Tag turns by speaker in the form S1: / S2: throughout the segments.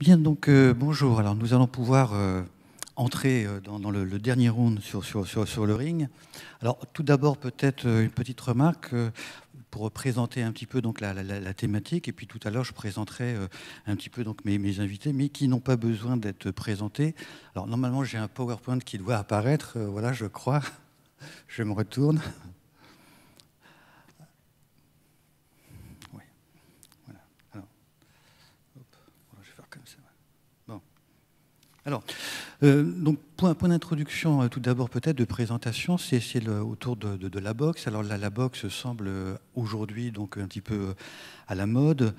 S1: Bien, donc euh, bonjour. Alors nous allons pouvoir euh, entrer euh, dans, le, dernier round sur, sur, le ring. Alors tout d'abord peut-être une petite remarque pour présenter un petit peu donc la, thématique et puis tout à l'heure je présenterai un petit peu donc mes, mes invités mais qui n'ont pas besoin d'être présentés. Alors normalement j'ai un PowerPoint qui doit apparaître. voilà, je crois. Je me retourne. Alors, euh, donc, point, d'introduction, euh, tout d'abord peut-être de présentation, c'est autour de, la boxe. Alors la, la boxe semble euh, aujourd'hui donc un petit peu à la mode,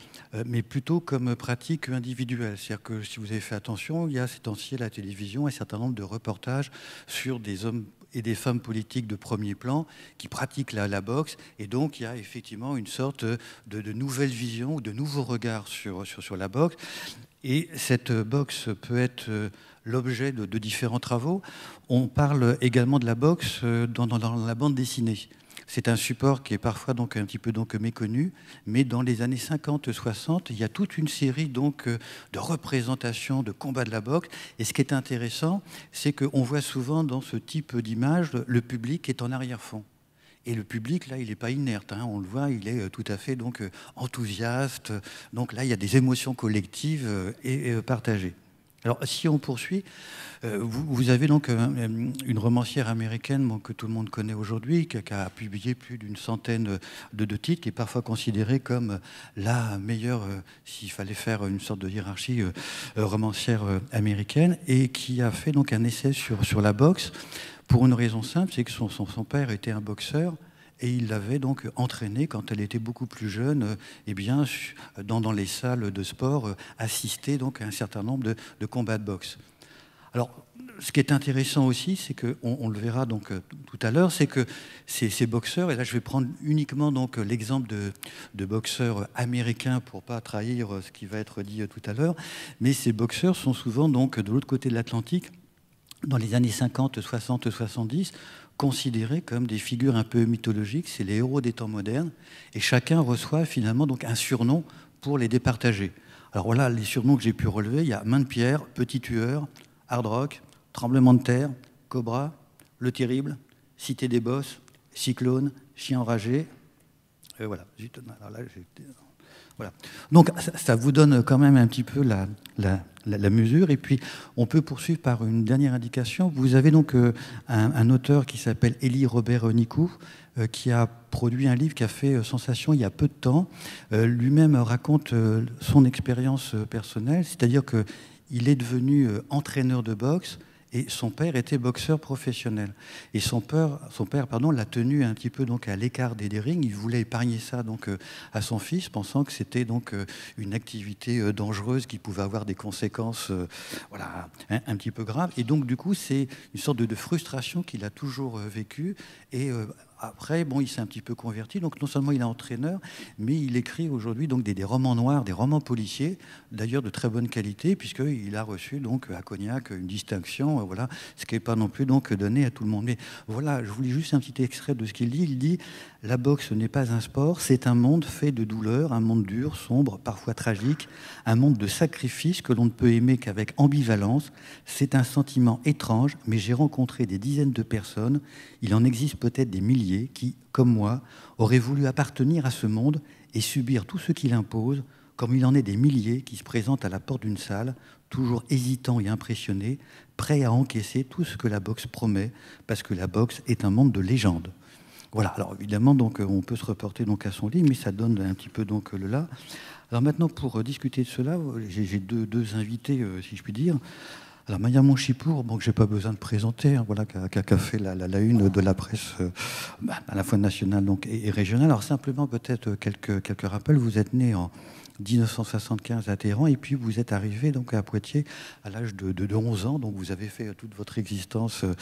S1: mais plutôt comme pratique individuelle. C'est-à-dire que si vous avez fait attention, il y a cet ancien, la télévision un certain nombre de reportages sur des hommes et des femmes politiques de premier plan qui pratiquent la, boxe. Et donc, il y a effectivement une sorte de, nouvelle vision, de nouveau regard sur, sur, sur la boxe. Et cette box peut être euh, l'objet de, différents travaux. On parle également de la box euh, dans, la bande dessinée. C'est un support qui est parfois donc un petit peu donc méconnu, mais dans les années 50-60, il y a toute une série donc euh, de représentations de combats de la boxe. Et ce qui est intéressant, c'est qu'on voit souvent dans ce type d'image le public est en arrière-fond. Et le public, là, il n'est pas inerte. Hein. on le voit, il est euh, tout à fait donc euh, enthousiaste. Donc là, il y a des émotions collectives euh, et, partagées. Alors, si on poursuit, vous, avez donc une romancière américaine que tout le monde connaît aujourd'hui, qui, a publié plus d'une centaine de, titres, qui est parfois considérée comme la meilleure, s'il fallait faire une sorte de hiérarchie romancière américaine, et qui a fait donc un essai sur, sur la boxe pour une raison simple, c'est que son, père était un boxeur et il l'avait donc entraînée quand elle était beaucoup plus jeune, et eh bien, dans, les salles de sport, euh, assister donc à un certain nombre de, combats de boxe. Alors, ce qui est intéressant aussi, c'est que, on, le verra donc euh, tout à l'heure, c'est que ces, boxeurs, et là je vais prendre uniquement donc euh, l'exemple de, de, boxeurs américains pour pas trahir ce qui va être dit tout à l'heure, mais ces boxeurs sont souvent donc de l'autre côté de l'Atlantique, dans les années 50, 60, 70, considérés comme des figures un peu mythologiques, c'est les héros des temps modernes, et chacun reçoit finalement donc un surnom pour les départager. Alors voilà les surnoms que j'ai pu relever, il y a Main de Pierre, Petit Tueur, Hard Rock, Tremblement de Terre, Cobra, Le Terrible, Cité des Bosses, Cyclone, Chien enragé. Et voilà. Donc ça, vous donne quand même un petit peu la la, mesure. Et puis, on peut poursuivre par une dernière indication. Vous avez donc euh, un, auteur qui s'appelle Élie Robert Nicou, euh, qui a produit un livre qui a fait euh, sensation il y a peu de temps. Lui-même raconte son expérience personnelle, c'est-à-dire qu'il est devenu entraîneur de boxe et son père était boxeur professionnel. Et son père, son père pardon, l'a tenu un petit peu donc à l'écart des, des, rings. Il voulait épargner ça donc euh, à son fils, pensant que c'était donc euh, une activité euh, dangereuse qui pouvait avoir des conséquences, voilà, un, petit peu graves. Et donc du coup, c'est une sorte de, frustration qu'il a toujours vécue. Et après, bon, il s'est un petit peu converti, donc non seulement il est entraîneur, mais il écrit aujourd'hui donc des, romans noirs, des romans policiers, d'ailleurs de très bonne qualité, puisqu'il a reçu donc à Cognac une distinction, euh, voilà, ce qui n'est pas non plus donc donné à tout le monde. Mais voilà, je voulais juste un petit extrait de ce qu'il dit. Il dit La boxe n'est pas un sport, c'est un monde fait de douleur, un monde dur, sombre, parfois tragique, un monde de sacrifices que l'on ne peut aimer qu'avec ambivalence. C'est un sentiment étrange, mais j'ai rencontré des dizaines de personnes, il en existe peut-être des milliers qui, comme moi, aurait voulu appartenir à ce monde et subir tout ce qu'il impose, comme il en est des milliers qui se présentent à la porte d'une salle, toujours hésitants et impressionnés, prêts à encaisser tout ce que la boxe promet, parce que la boxe est un monde de légende. Voilà, alors évidemment, donc, euh, on peut se reporter donc à son lit, mais ça donne un petit peu donc euh, le là. Alors maintenant, pour euh, discuter de cela, j'ai deux, invités, si je puis dire. Alors Maya Monchipour, bon, je j'ai pas besoin de présenter, hein, voilà, qui a, fait la, une de la presse euh, bah, à la fois nationale donc, et, régionale. Alors simplement peut-être euh, quelques, quelques rappels. Vous êtes né en 1975 à Téhéran, et puis vous êtes arrivé donc à Poitiers à l'âge de, de, 11 ans, donc vous avez fait euh, toute votre existence euh,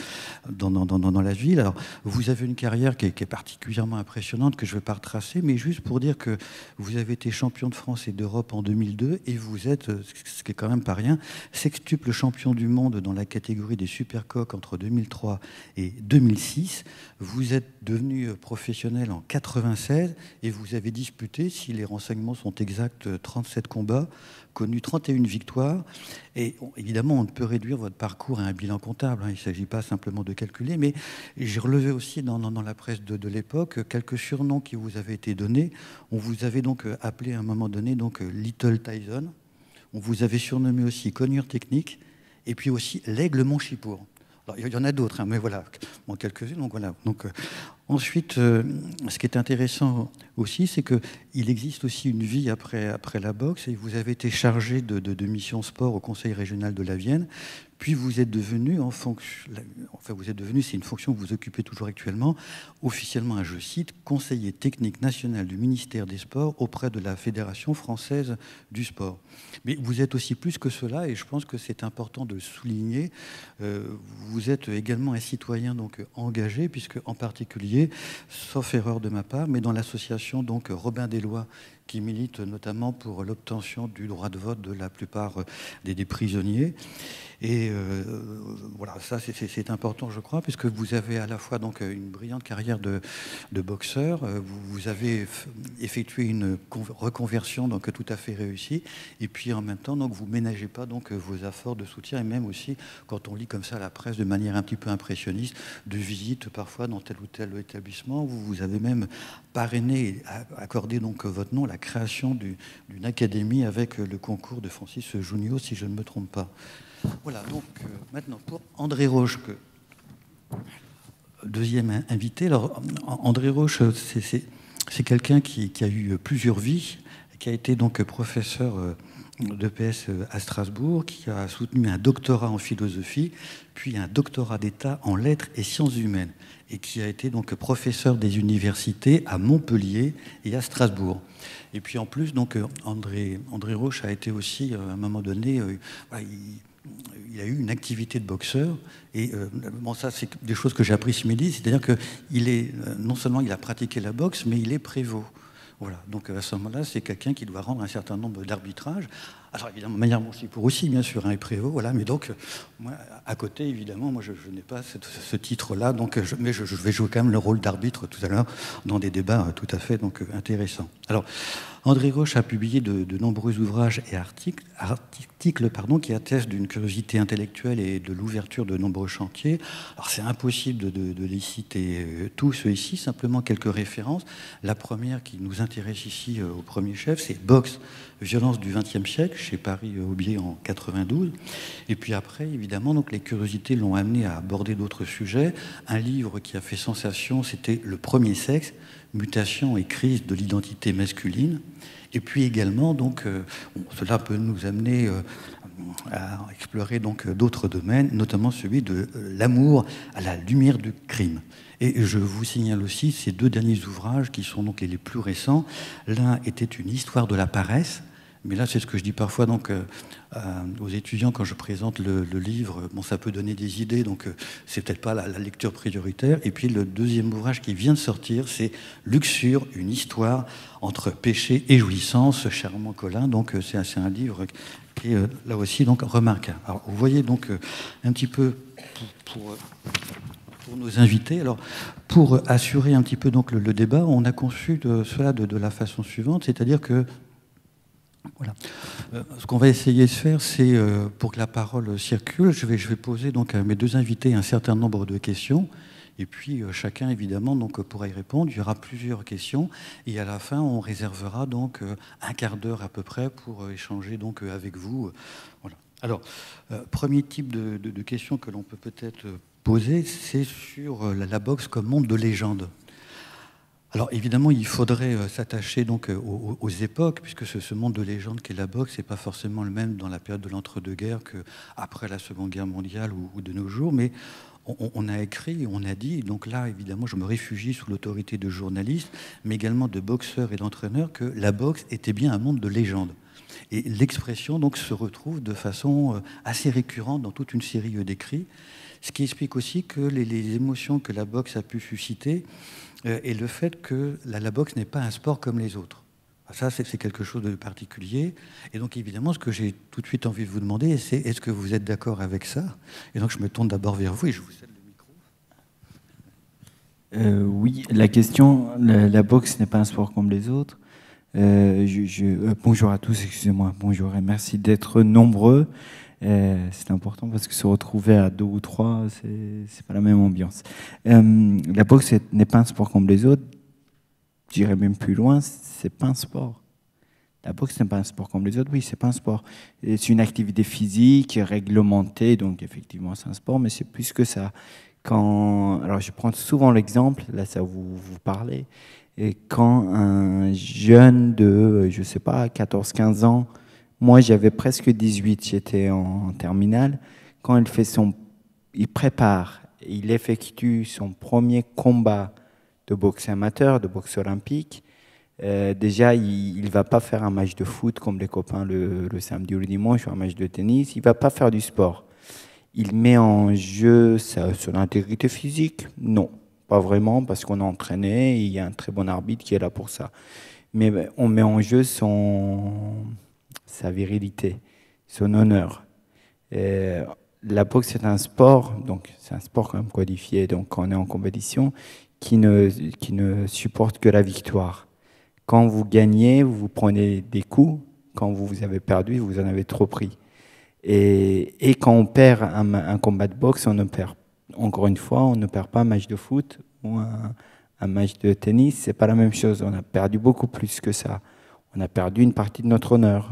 S1: dans, dans, dans, dans la ville. Alors vous avez une carrière qui est, particulièrement impressionnante, que je ne vais pas retracer, mais juste pour dire que vous avez été champion de France et d'Europe en 2002, et vous êtes, euh, ce qui est quand même pas rien, sextuple champion du monde dans la catégorie des supercoques entre 2003 et 2006. Vous êtes devenu professionnel en 96 et vous avez disputé, si les renseignements sont exacts, 37, combats, connu 31 victoires. Et évidemment, on ne peut réduire votre parcours à un bilan comptable. Hein. il ne s'agit pas simplement de calculer, mais j'ai relevé aussi dans, la presse de, l'époque quelques surnoms qui vous avaient été donnés. On vous avait donc euh, appelé à un moment donné donc euh, Little Tyson. On vous avait surnommé aussi Connure Technique et puis aussi l'Aigle Montchipour il y en a d'autres, hein, mais voilà, en quelques-unes. voilà. Donc, euh, ensuite, euh, ce qui est intéressant aussi, c'est qu'il existe aussi une vie après, après la boxe. vous avez été chargé de, de mission sport au Conseil régional de la Vienne. Puis vous êtes devenu, enfin vous êtes devenu, c'est une fonction que vous occupez toujours actuellement, officiellement, je cite, conseiller technique national du ministère des Sports auprès de la Fédération française du sport. Mais vous êtes aussi plus que cela, et je pense que c'est important de souligner. Euh, vous êtes également un citoyen donc engagé, puisque en particulier, sauf erreur de ma part, mais dans l'association donc Robin Deslois qui milite notamment pour l'obtention du droit de vote de la plupart euh, des, prisonniers. Et euh, euh, voilà, ça c'est important, je crois, puisque vous avez à la fois donc une brillante carrière de, boxeur, vous, avez effectué une reconversion donc tout à fait réussie, et puis en même temps donc vous ménagez pas donc vos efforts de soutien et même aussi quand on lit comme ça la presse de manière un petit peu impressionniste de visite parfois dans tel ou tel établissement, vous, vous avez même parrainé, accordé donc votre nom, la création d'une académie avec le concours de Francis Junio, si je ne me trompe pas. Voilà, donc euh, maintenant pour André Roche, deuxième invité. Alors, André Roche, c'est quelqu'un qui, qui, a eu plusieurs vies, qui a été donc professeur euh, d'EPS euh, à Strasbourg, qui a soutenu un doctorat en philosophie, puis un doctorat d'État en lettres et sciences humaines et qui a été donc professeur des universités à Montpellier et à Strasbourg. Et puis en plus, donc euh, André, André Roche a été aussi, euh, à un moment donné, euh, il, a eu une activité de boxeur. Et ça, c'est des choses que j'ai appris ce midi. C'est-à-dire que il est, non seulement il a pratiqué la boxe, mais il est prévôt. Voilà. Donc à ce moment-là, c'est quelqu'un qui doit rendre un certain nombre d'arbitrages. Alors évidemment, manière aussi pour aussi, bien sûr, un hein, et voilà, mais donc, euh, à côté, évidemment, moi je, n'ai pas ce titre-là, donc, euh, je, mais je, vais jouer quand même le rôle d'arbitre tout à l'heure dans des débats euh, tout à fait donc, intéressants. Alors, André Roche a publié de, nombreux ouvrages et articles, articles pardon, qui attestent d'une curiosité intellectuelle et de l'ouverture de nombreux chantiers. Alors, c'est impossible de, les citer tous ici, simplement quelques références. La première qui nous intéresse ici au premier chef, c'est Box « Violence du XXe siècle chez Paris-Aubier en 92. Et puis après, évidemment, donc les curiosités l'ont amené à aborder d'autres sujets. Un livre qui a fait sensation, c'était Le premier sexe, mutation et crise de l'identité masculine. Et puis également, donc, euh, cela peut nous amener euh, à explorer donc d'autres domaines, notamment celui de euh, l'amour à la lumière du crime. Et je vous signale aussi ces deux derniers ouvrages qui sont donc les plus récents. L'un était une histoire de la paresse mais là, c'est ce que je dis parfois donc, euh, euh, aux étudiants quand je présente le, livre. Euh, bon, ça peut donner des idées, donc c'est peut-être pas la, lecture prioritaire. Et puis le deuxième ouvrage qui vient de sortir, c'est Luxure, une histoire entre péché et jouissance, charmant Colin. Donc c'est, un livre qui est là aussi donc, remarquable. Alors vous voyez donc un petit peu pour, nos invités. Alors, pour assurer un petit peu donc le, débat, on a conçu de, cela de, la façon suivante, c'est-à-dire que voilà. Euh, ce qu'on va essayer de faire, c'est euh, pour que la parole circule, je vais, poser donc à mes deux invités un certain nombre de questions. Et puis euh, chacun évidemment donc pourra y répondre. Il y aura plusieurs questions et à la fin on réservera donc un quart d'heure à peu près pour échanger donc avec vous. Alors premier type de, de, questions que l'on peut peut-être poser, c'est sur la, la boxe comme monde de légende. Alors évidemment, il faudrait euh, s'attacher donc euh, aux, époques, puisque ce, monde de légende qu'est la boxe n'est pas forcément le même dans la période de l'entre-deux-guerres qu'après la Seconde Guerre mondiale ou, de nos jours. Mais on, a écrit, on a dit, donc là évidemment, je me réfugie sous l'autorité de journalistes, mais également de boxeurs et d'entraîneurs, que la boxe était bien un monde de légende. Et l'expression donc se retrouve de façon euh, assez récurrente dans toute une série d'écrits, ce qui explique aussi que les émotions que la boxe a pu susciter euh, et le fait que la, boxe n'est pas un sport comme les autres. Ah, ça, c'est quelque chose de particulier. Et donc, évidemment, ce que j'ai tout de suite envie de vous demander, c'est est-ce que vous êtes d'accord avec ça Et donc, je me tourne d'abord vers vous et je vous cède le micro.
S2: Euh, oui, la question, la, boxe n'est pas un sport comme les autres. Euh, je, bonjour à tous, excusez-moi, bonjour et merci d'être nombreux. Euh, c'est important parce que se retrouver à deux ou trois, c'est pas la même ambiance. Euh, la boxe n'est pas un sport comme les autres. J'irais même plus loin, c'est pas un sport. La boxe n'est pas un sport comme les autres, oui, c'est pas un sport. C'est une activité physique réglementée, donc effectivement c'est un sport, mais c'est plus que ça. Quand, alors je prends souvent l'exemple, là ça vous, vous parlez, et quand un jeune de, je sais pas, 14-15 ans moi, j'avais presque 18, j'étais en, terminale. Quand il fait son, il prépare, il effectue son premier combat de boxe amateur, de boxe olympique. Euh, déjà, il ne va pas faire un match de foot comme les copains le, samedi ou le dimanche ou un match de tennis. Il ne va pas faire du sport. Il met en jeu son intégrité physique Non, pas vraiment, parce qu'on a entraîné. il y a un très bon arbitre qui est là pour ça. Mais on met en jeu son sa virilité, son honneur. Euh, la boxe, c'est un sport, donc c'est un sport quand même codifié, donc on est en compétition, qui ne, qui ne supporte que la victoire. Quand vous gagnez, vous prenez des coups. Quand vous avez perdu, vous en avez trop pris. Et, quand on perd un, combat de boxe, on ne perd, encore une fois, on ne perd pas un match de foot ou un, un match de tennis. C'est pas la même chose. On a perdu beaucoup plus que ça on a perdu une partie de notre honneur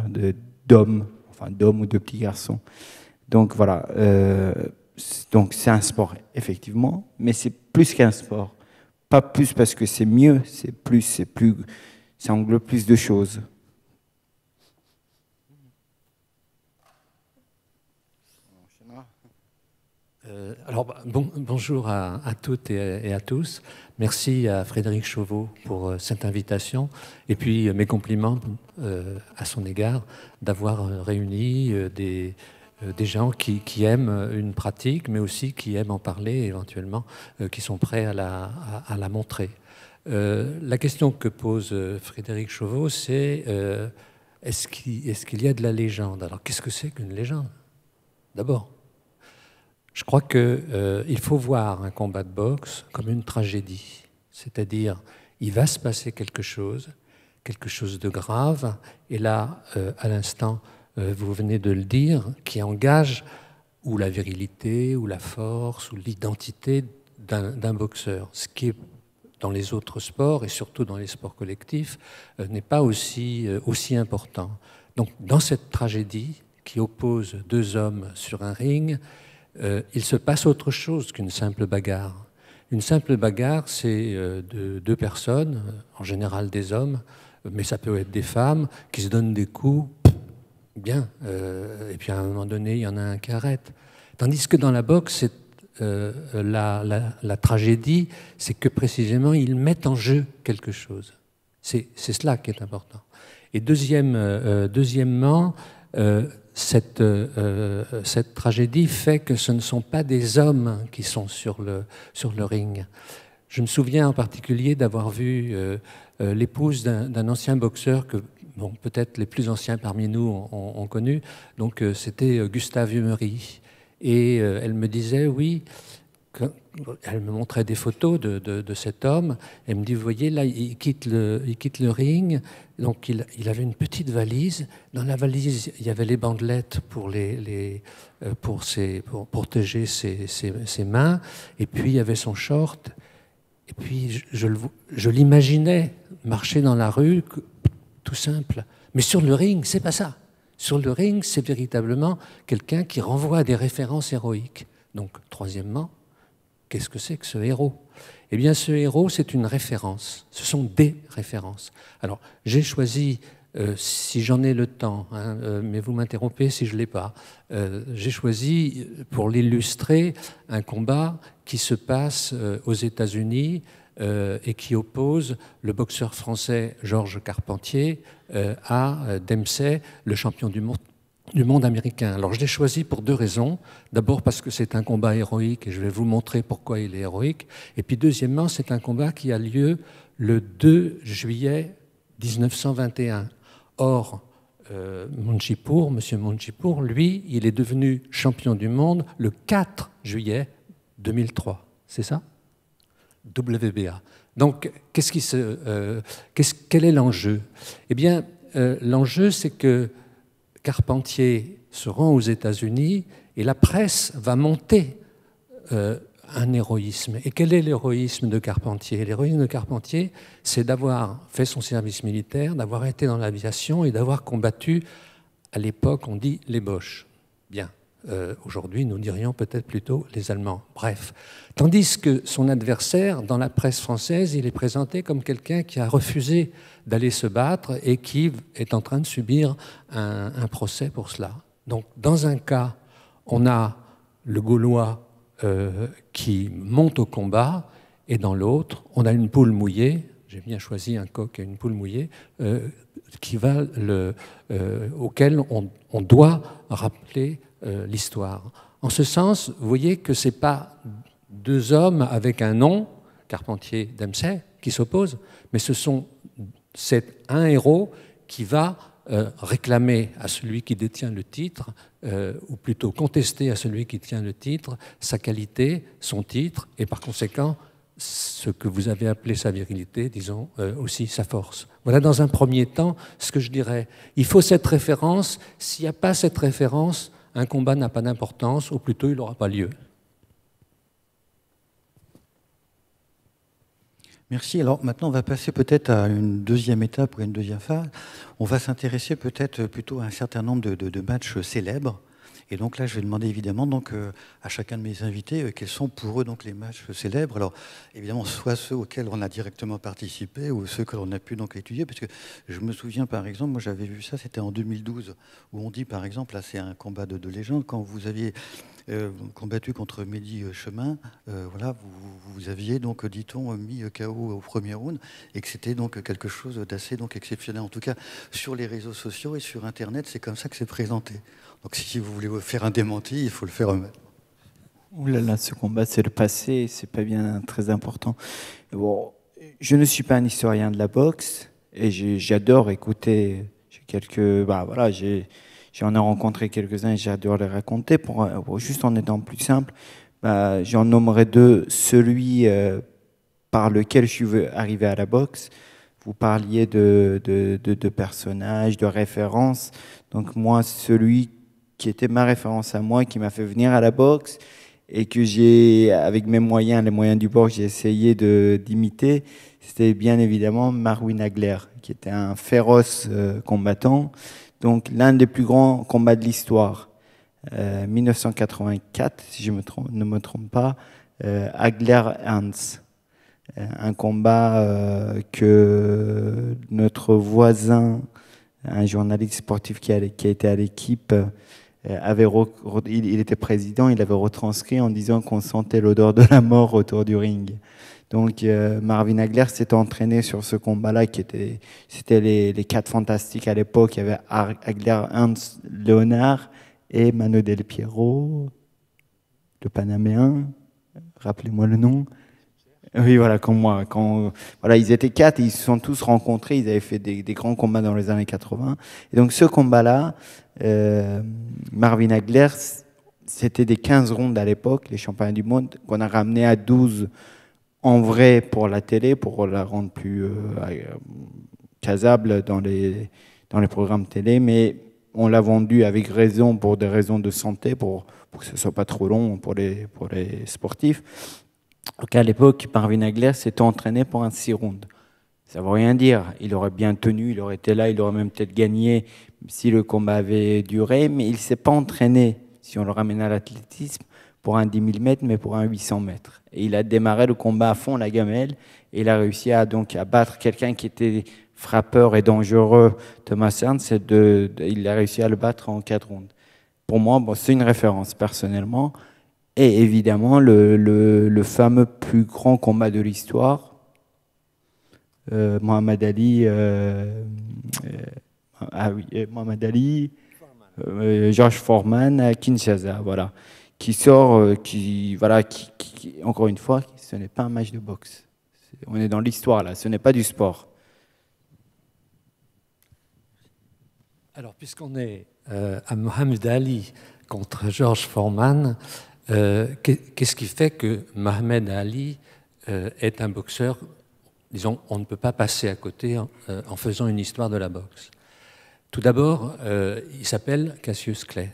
S2: d'homme, enfin d'hommes ou de petit garçon. Donc voilà, euh, donc c'est un sport effectivement, mais c'est plus qu'un sport. Pas plus parce que c'est mieux, c'est plus, c'est plus, ça englobe plus de choses.
S3: Euh, alors, bonjour à, toutes et à, tous. Merci à Frédéric Chauveau pour euh, cette invitation et puis euh, mes compliments à son égard d'avoir réuni des, gens qui, aiment une pratique, mais aussi qui aiment en parler éventuellement, qui sont prêts à la, montrer. la question que pose Frédéric Chauveau, c'est est-ce qu'il y a de la légende Alors, qu'est-ce que c'est qu'une légende D'abord. Je crois qu'il euh, faut voir un combat de boxe comme une tragédie. C'est-à-dire, il va se passer quelque chose, quelque chose de grave, et là, euh, à l'instant, euh, vous venez de le dire, qui engage ou la virilité, ou la force, ou l'identité d'un boxeur. Ce qui dans les autres sports, et surtout dans les sports collectifs, n'est pas aussi, aussi important. Donc, dans cette tragédie qui oppose deux hommes sur un ring, euh, il se passe autre chose qu'une simple bagarre. Une simple bagarre, c'est euh, deux personnes, en général des hommes, mais ça peut être des femmes, qui se donnent des coups, bien, euh, et puis à un moment donné, il y en a un qui arrête. Tandis que dans la boxe, c'est la, tragédie, c'est que précisément ils mettent en jeu quelque chose. C'est cela qui est important. Et deuxième, deuxièmement, cette, euh, euh, cette tragédie fait que ce ne sont pas des hommes qui sont sur le, sur le ring. Je me souviens en particulier d'avoir vu euh, l'épouse d'un ancien boxeur que bon, peut-être les plus anciens parmi nous ont, connu. Donc c'était Gustave Humery. Et elle me disait, oui, elle me montrait des photos de, de, cet homme. Elle me dit, vous voyez, là, il quitte le, il quitte le ring. Donc, il, il, avait une petite valise. Dans la valise, il y avait les bandelettes pour, les, euh, pour, ses, pour protéger ses, ses, mains. Et puis, il y avait son short. Et puis, je, je l'imaginais marcher dans la rue, tout simple. Mais sur le ring, c'est pas ça. Sur le ring, c'est véritablement quelqu'un qui renvoie à des références héroïques. Donc, troisièmement, Qu'est-ce que c'est que ce héros Eh bien, ce héros, c'est une référence. Ce sont des références. Alors, j'ai choisi, euh, si j'en ai le temps, hein, euh, mais vous m'interrompez si je ne l'ai pas, euh, j'ai choisi pour l'illustrer un combat qui se passe aux États-Unis et qui oppose le boxeur français Georges Carpentier à Dempsey, le champion du monde du monde américain. Alors je l'ai choisi pour deux raisons. D'abord parce que c'est un combat héroïque et je vais vous montrer pourquoi il est héroïque. Et puis deuxièmement, c'est un combat qui a lieu le 2 juillet 1921. Or, euh, Monsieur M. Monjipour, lui, il est devenu champion du monde le 4 juillet 2003. C'est ça WBA. Donc, qu'est-ce qui se, euh, -ce, quel est l'enjeu Eh bien, euh, l'enjeu, c'est que Carpentier se rend aux États-Unis et la presse va monter euh, un héroïsme. Et quel est l'héroïsme de Carpentier L'héroïsme de Carpentier, c'est d'avoir fait son service militaire, d'avoir été dans l'aviation et d'avoir combattu, à l'époque on dit, les boches. Euh, aujourd'hui, nous dirions peut-être plutôt les Allemands. Bref. Tandis que son adversaire, dans la presse française, il est présenté comme quelqu'un qui a refusé d'aller se battre et qui est en train de subir un, procès pour cela. Donc, dans un cas, on a le Gaulois euh, qui monte au combat, et dans l'autre, on a une poule mouillée, j'ai bien choisi un coq et une poule mouillée, euh, qui le, auquel on, on, doit rappeler euh, l'histoire. En ce sens, vous voyez que ce n'est pas deux hommes avec un nom, Carpentier, Dempsey, qui s'opposent, mais ce sont c'est un héros qui va euh, réclamer à celui qui détient le titre, euh, ou plutôt contester à celui qui tient le titre, sa qualité, son titre, et par conséquent, ce que vous avez appelé sa virilité, disons aussi sa force. Voilà dans un premier temps ce que je dirais. Il faut cette référence. S'il n'y a pas cette référence, un combat n'a pas d'importance, ou plutôt il n'aura pas lieu.
S1: Merci. Alors maintenant, on va passer peut-être à une deuxième étape ou à une deuxième phase. On va s'intéresser peut-être plutôt à un certain nombre de, matchs célèbres et donc là, je vais demander évidemment donc, euh, à chacun de mes invités euh, quels sont pour eux donc, les matchs célèbres. Alors évidemment, soit ceux auxquels on a directement participé ou ceux que l'on a pu donc, étudier, parce que je me souviens par exemple, moi j'avais vu ça, c'était en 2012, où on dit par exemple, là c'est un combat de, de légende, quand vous aviez euh, combattu contre Mehdi euh, Chemin, euh, voilà, vous, aviez donc, dit-on, mis KO au premier round et que c'était donc quelque chose d'assez exceptionnel. En tout cas, sur les réseaux sociaux et sur Internet, c'est comme ça que c'est présenté. Donc si vous voulez faire un démenti, il faut le faire eux-mêmes. Ouh là là, ce combat, c'est le passé, c'est
S2: pas bien très important. Bon, je ne suis pas un historien de la boxe et j'adore écouter. J'ai quelques, bah voilà, j'ai J'en ai rencontré quelques-uns et j'adore les raconter. Pour, juste en étant plus simple, bah, j'en nommerai deux. Celui euh, par lequel je suis arrivé à la boxe. Vous parliez de, personnages, de références. Donc moi, celui qui était ma référence à moi, qui m'a fait venir à la boxe et que j'ai, avec mes moyens, les moyens du bord, j'ai essayé d'imiter, c'était bien évidemment Marwin Hagler, qui était un féroce euh, combattant donc l'un des plus grands combats de l'histoire. 1984, euh, si je ne me trompe pas, euh, Agler-Hans. Euh, un combat euh, que notre voisin, un journaliste sportif qui, a, qui été à l'équipe, avait il, était président, il avait retranscrit en disant qu'on sentait l'odeur de la mort autour du ring. Donc euh, Marvin Agler s'est entraîné sur ce combat-là, qui était c'était les, quatre fantastiques à l'époque. Il y avait Agler, Hans, Leonard et Mano Del Piero, le Panaméen. Rappelez-moi le nom. Oui, voilà, comme moi. Quand, voilà, ils étaient quatre ils se sont tous rencontrés. Ils avaient fait des, grands combats dans les années 80. Et donc, ce combat-là, euh, Marvin Agler, c'était des 15 rondes à l'époque, les championnats du monde, qu'on a ramené à 12 en vrai pour la télé, pour la rendre plus euh, casable dans les, dans les programmes télé, mais on l'a vendu avec raison pour des raisons de santé, pour, que ce soit pas trop long pour les, pour les sportifs. Donc à l'époque, Parvin Agler s'était entraîné pour un six rounds. Ça ne veut rien dire. Il aurait bien tenu, il aurait été là, il aurait même peut-être gagné si le combat avait duré, mais il ne s'est pas entraîné. Si on le ramène à l'athlétisme, pour un 10 000 mètres, mais pour un 800 mètres. Et il a démarré le combat à fond, la gamelle, et il a réussi à, donc, à battre quelqu'un qui était frappeur et dangereux, Thomas Ernst, de, de, il a réussi à le battre en quatre rondes. Pour moi, bon, c'est une référence personnellement. Et évidemment, le, le, le fameux plus grand combat de l'histoire, euh, Mohamed Ali, euh, euh, ah oui, euh, Mohamed Ali, George Foreman à Kinshasa, voilà qui sort, euh, qui, voilà, qui, encore une fois, ce n'est pas un match de boxe. On est dans l'histoire là, ce n'est pas du sport.
S3: Alors, puisqu'on est euh, à Mohamed Ali contre George Foreman, euh, qu'est-ce qui fait que Mohamed Ali est un boxeur Disons, on ne peut pas passer à côté en faisant une histoire de la boxe. Tout d'abord, il s'appelle Cassius Clay.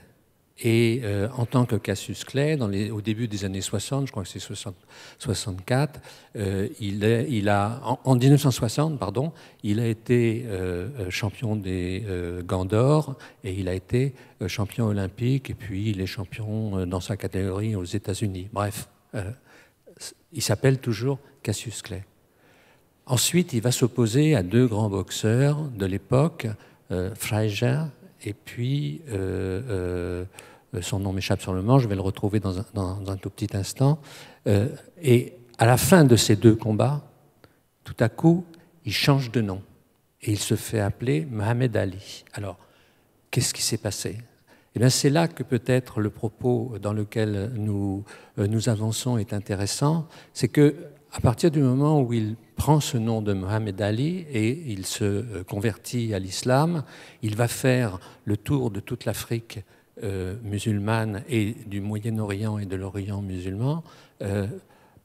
S3: Et euh, en tant que Cassius Clay, au début des années 60, je crois que c'est 64, euh, il, a, en, 1960, pardon, il a été euh, champion des Gants d'Or et il a été champion olympique et puis il est champion dans sa catégorie aux États-Unis. Bref, il s'appelle toujours Cassius Clay. Ensuite, il va s'opposer à deux grands boxeurs de l'époque, Freiger et puis. Euh, son nom m'échappe sur le moment, je vais le retrouver dans un, tout petit instant. Euh, et à la fin de ces deux combats, tout à coup, il change de nom et il se fait appeler Mohamed Ali. Alors, qu'est-ce qui s'est passé Et eh bien, c'est là que peut-être le propos dans lequel nous, euh, nous avançons est intéressant, c'est que à partir du moment où il prend ce nom de Mohamed Ali et il se convertit à l'islam, il va faire le tour de toute l'Afrique euh, musulmane et du Moyen-Orient et de l'Orient musulman euh,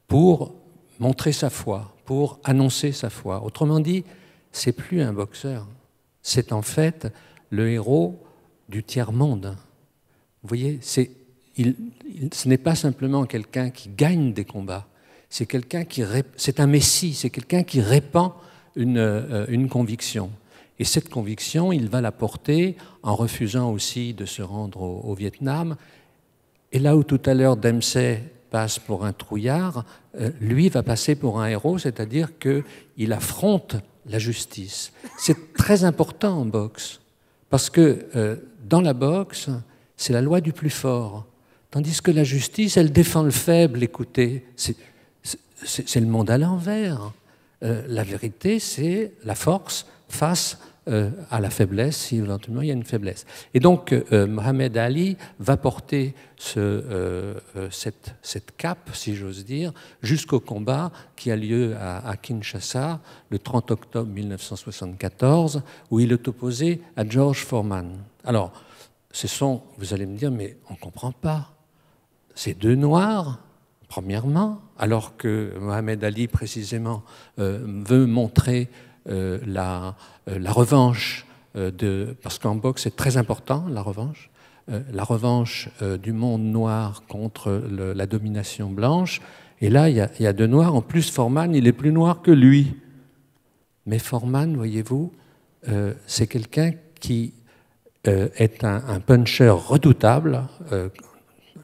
S3: pour montrer sa foi, pour annoncer sa foi. Autrement dit, c'est plus un boxeur, c'est en fait le héros du tiers-monde. Vous voyez, il, ce n'est pas simplement quelqu'un qui gagne des combats, c'est quelqu'un qui c'est un messie, c'est quelqu'un qui répand une euh, conviction. Et cette conviction, il va la porter en refusant aussi de se rendre au, Vietnam. Et là où tout à l'heure Dempsey passe pour un trouillard, euh, lui va passer pour un héros, c'est-à-dire qu'il affronte la justice. C'est très important en boxe, parce que euh, dans la boxe, c'est la loi du plus fort. Tandis que la justice, elle défend le faible, écoutez. C'est le monde à l'envers. Euh, la vérité, c'est la force face euh, à la faiblesse, si éventuellement il y a une faiblesse. Et donc euh, Mohamed Ali va porter euh, cette, cape, si j'ose dire, jusqu'au combat qui a lieu à, à, Kinshasa le 30 octobre 1974, où il est opposé à George Foreman. Alors, ce sont, vous allez me dire, mais on ne comprend pas. Ces deux noirs, premièrement, alors que Mohamed Ali, précisément, veut montrer euh, euh, la, revanche euh, de, parce qu'en boxe c'est très important la revanche, la revanche du monde noir contre la domination blanche. Et là, il y, y, a deux noirs. En plus, Forman, il est plus noir que lui. Mais Forman, voyez-vous, c'est quelqu'un qui est un, puncher redoutable,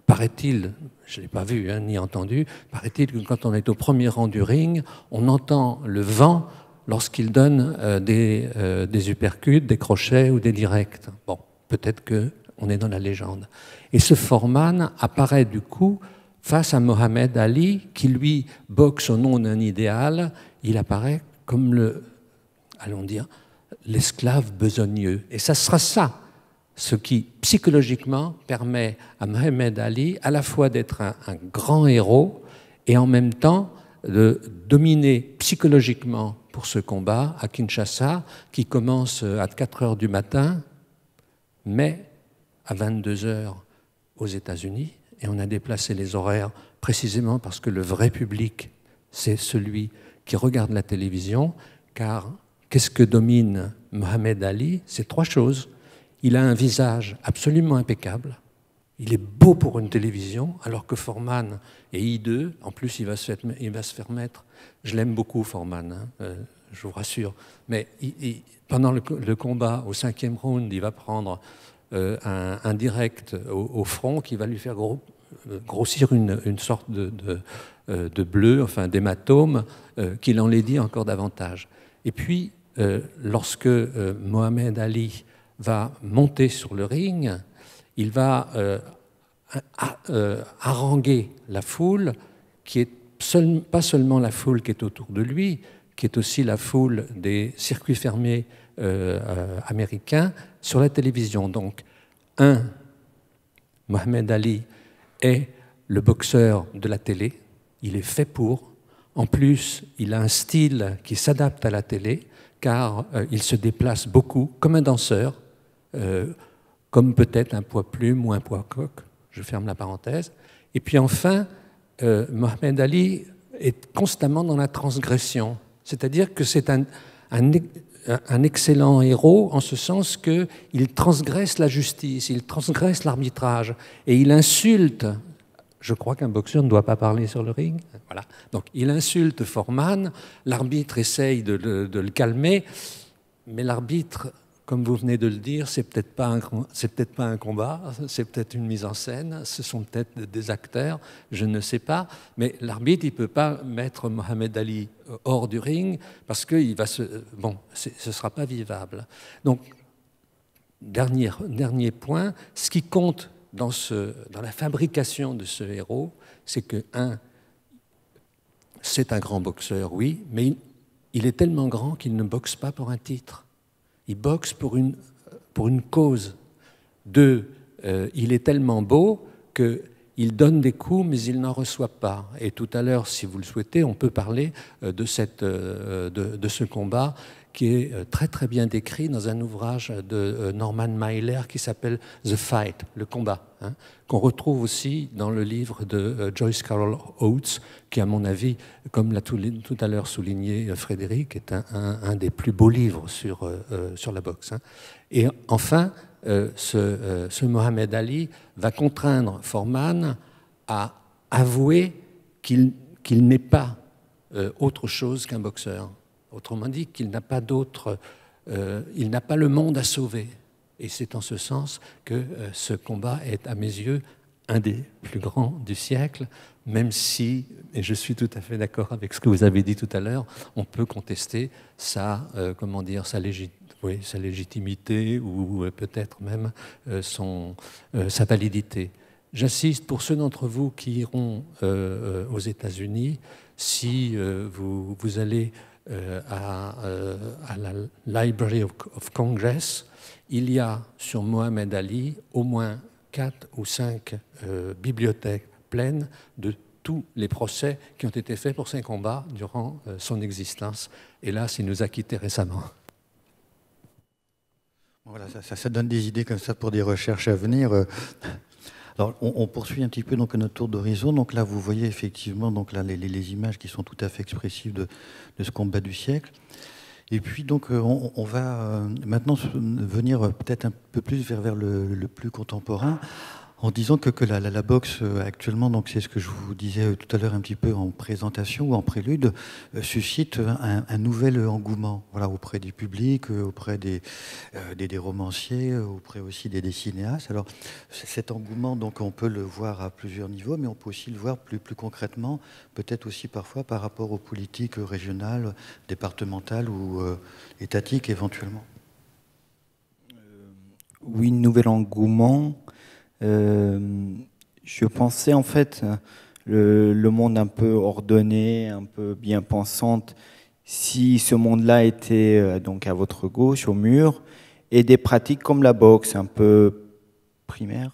S3: paraît-il. Je ne l'ai pas vu hein, ni entendu. Paraît-il que quand on est au premier rang du ring, on entend le vent lorsqu'il donne euh, des, euh, des crochets ou des directs. Bon, peut-être qu'on est dans la légende. Et ce Forman apparaît du coup face à Mohamed Ali, qui lui boxe au nom d'un idéal. Il apparaît comme le, allons dire, l'esclave besogneux. Et ça sera ça, ce qui psychologiquement permet à Mohamed Ali à la fois d'être un grand héros et en même temps de dominer psychologiquement pour ce combat à Kinshasa, qui commence à 4 heures du matin, mais à 22 heures aux États-Unis. Et on a déplacé les horaires précisément parce que le vrai public, c'est celui qui regarde la télévision, car qu'est-ce que domine Mohamed Ali C'est trois choses. Il a un visage absolument impeccable. Il est beau pour une télévision, alors que Forman et I2, en plus, il va se faire mettre je l'aime beaucoup, Forman, hein, euh, je vous rassure. Mais pendant le, combat, au cinquième round, il va prendre euh, un, direct au, front qui va lui faire euh, grossir une, une, sorte de, de, bleu, enfin d'hématome, euh, qui l'enlaidit encore davantage. Et puis, lorsque Mohamed Ali va monter sur le ring, il va haranguer la foule qui est pas seulement la foule qui est autour de lui, qui est aussi la foule des circuits fermés euh, américains sur la télévision. Donc, un, Mohamed Ali est le boxeur de la télé, il est fait pour. En plus, il a un style qui s'adapte à la télé, car euh, il se déplace beaucoup, comme un danseur, euh, comme peut-être un poids plume ou un poids coq. Je ferme la parenthèse. Et puis enfin, euh, Mohamed Ali est constamment dans la transgression. C'est-à-dire que c'est un, excellent héros en ce sens qu'il transgresse la justice, il transgresse l'arbitrage et il insulte. Je crois qu'un boxeur ne doit pas parler sur le ring. Voilà. Donc il insulte Forman, l'arbitre essaye de le calmer, mais l'arbitre comme vous venez de le dire, c'est peut-être pas un, peut-être pas un combat, c'est peut-être une mise en scène, ce sont peut-être des acteurs, je ne sais pas. Mais l'arbitre, il peut pas mettre Mohamed Ali euh, hors du ring parce que il va se, euh, bon, ce sera pas vivable. Donc dernier dernier point, ce qui compte dans ce, dans la fabrication de ce héros, c'est que un, c'est un grand boxeur, oui, mais il est tellement grand qu'il ne boxe pas pour un titre il boxe pour une, pour une cause. Deux, euh, il est tellement beau que il donne des coups, mais il n'en reçoit pas. Et tout à l'heure, si vous le souhaitez, on peut parler euh, de, cette, euh, de, de ce combat qui est euh, très très bien décrit dans un ouvrage de euh, Norman Mailer qui s'appelle The Fight, le combat, hein, qu'on retrouve aussi dans le livre de euh, Joyce Carol Oates, qui à mon avis, comme l'a tout, à l'heure souligné Frédéric, est un, des plus beaux livres sur, sur la boxe. Hein. Et enfin, ce, Mohamed Ali va contraindre Forman à avouer qu'il qu'il n'est pas autre chose qu'un boxeur. Autrement dit, qu'il n'a pas d'autre, euh, il n'a pas le monde à sauver. Et c'est en ce sens que euh, ce combat est, à mes yeux, un des plus grands du siècle, même si, et je suis tout à fait d'accord avec ce que vous avez dit tout à l'heure, on peut contester sa, euh, comment dire, légitimité ou peut-être même son, sa validité. J'insiste pour ceux d'entre vous qui iront aux États-Unis, si vous, vous allez euh, euh, à, la Library of, Congress, il y a sur Mohamed Ali au moins quatre ou cinq euh, bibliothèques pleines de tous les procès qui ont été faits pour ses combats durant son existence. là, il nous a quittés récemment.
S1: Voilà, ça, ça, donne des idées comme ça pour des recherches à venir. Alors, on, poursuit un petit peu donc notre tour d'horizon. Donc là, vous voyez effectivement donc là, les, images qui sont tout à fait expressives de, ce combat du siècle. Et puis donc euh, on, va euh, maintenant venir peut-être un peu plus vers, le, plus contemporain en disant que, la, boxe euh, actuellement, donc c'est ce que je vous disais euh, tout à l'heure un petit peu en présentation ou en prélude, euh, suscite un, nouvel engouement voilà, auprès du public, auprès des, romanciers, auprès aussi des, cinéastes. Alors cet engouement, donc on peut le voir à plusieurs niveaux, mais on peut aussi le voir plus, plus concrètement, peut-être aussi parfois par rapport aux politiques régionales, départementales ou étatiques éventuellement.
S2: Oui, nouvel engouement. Euh, je pensais en fait le, monde un peu ordonné, un peu bien pensante, si ce monde-là était euh, donc à votre gauche, au mur, et des pratiques comme la boxe, un peu primaire,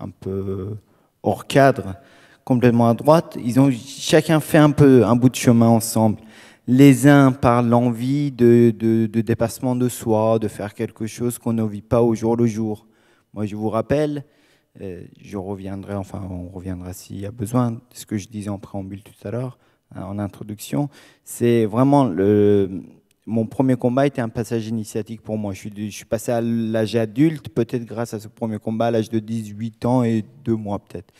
S2: un peu hors cadre, complètement à droite, ils ont chacun fait un peu un bout de chemin ensemble. Les uns par l'envie de, de, dépassement de soi, de faire quelque chose qu'on ne vit pas au jour le jour. Moi, je vous rappelle, euh, je reviendrai, enfin on reviendra s'il y a besoin, ce que je disais en préambule tout à l'heure, hein, en introduction, c'est vraiment le, mon premier combat était un passage initiatique pour moi. Je suis, je suis passé à l'âge adulte, peut-être grâce à ce premier combat, à l'âge de 18 ans et 2 mois peut-être.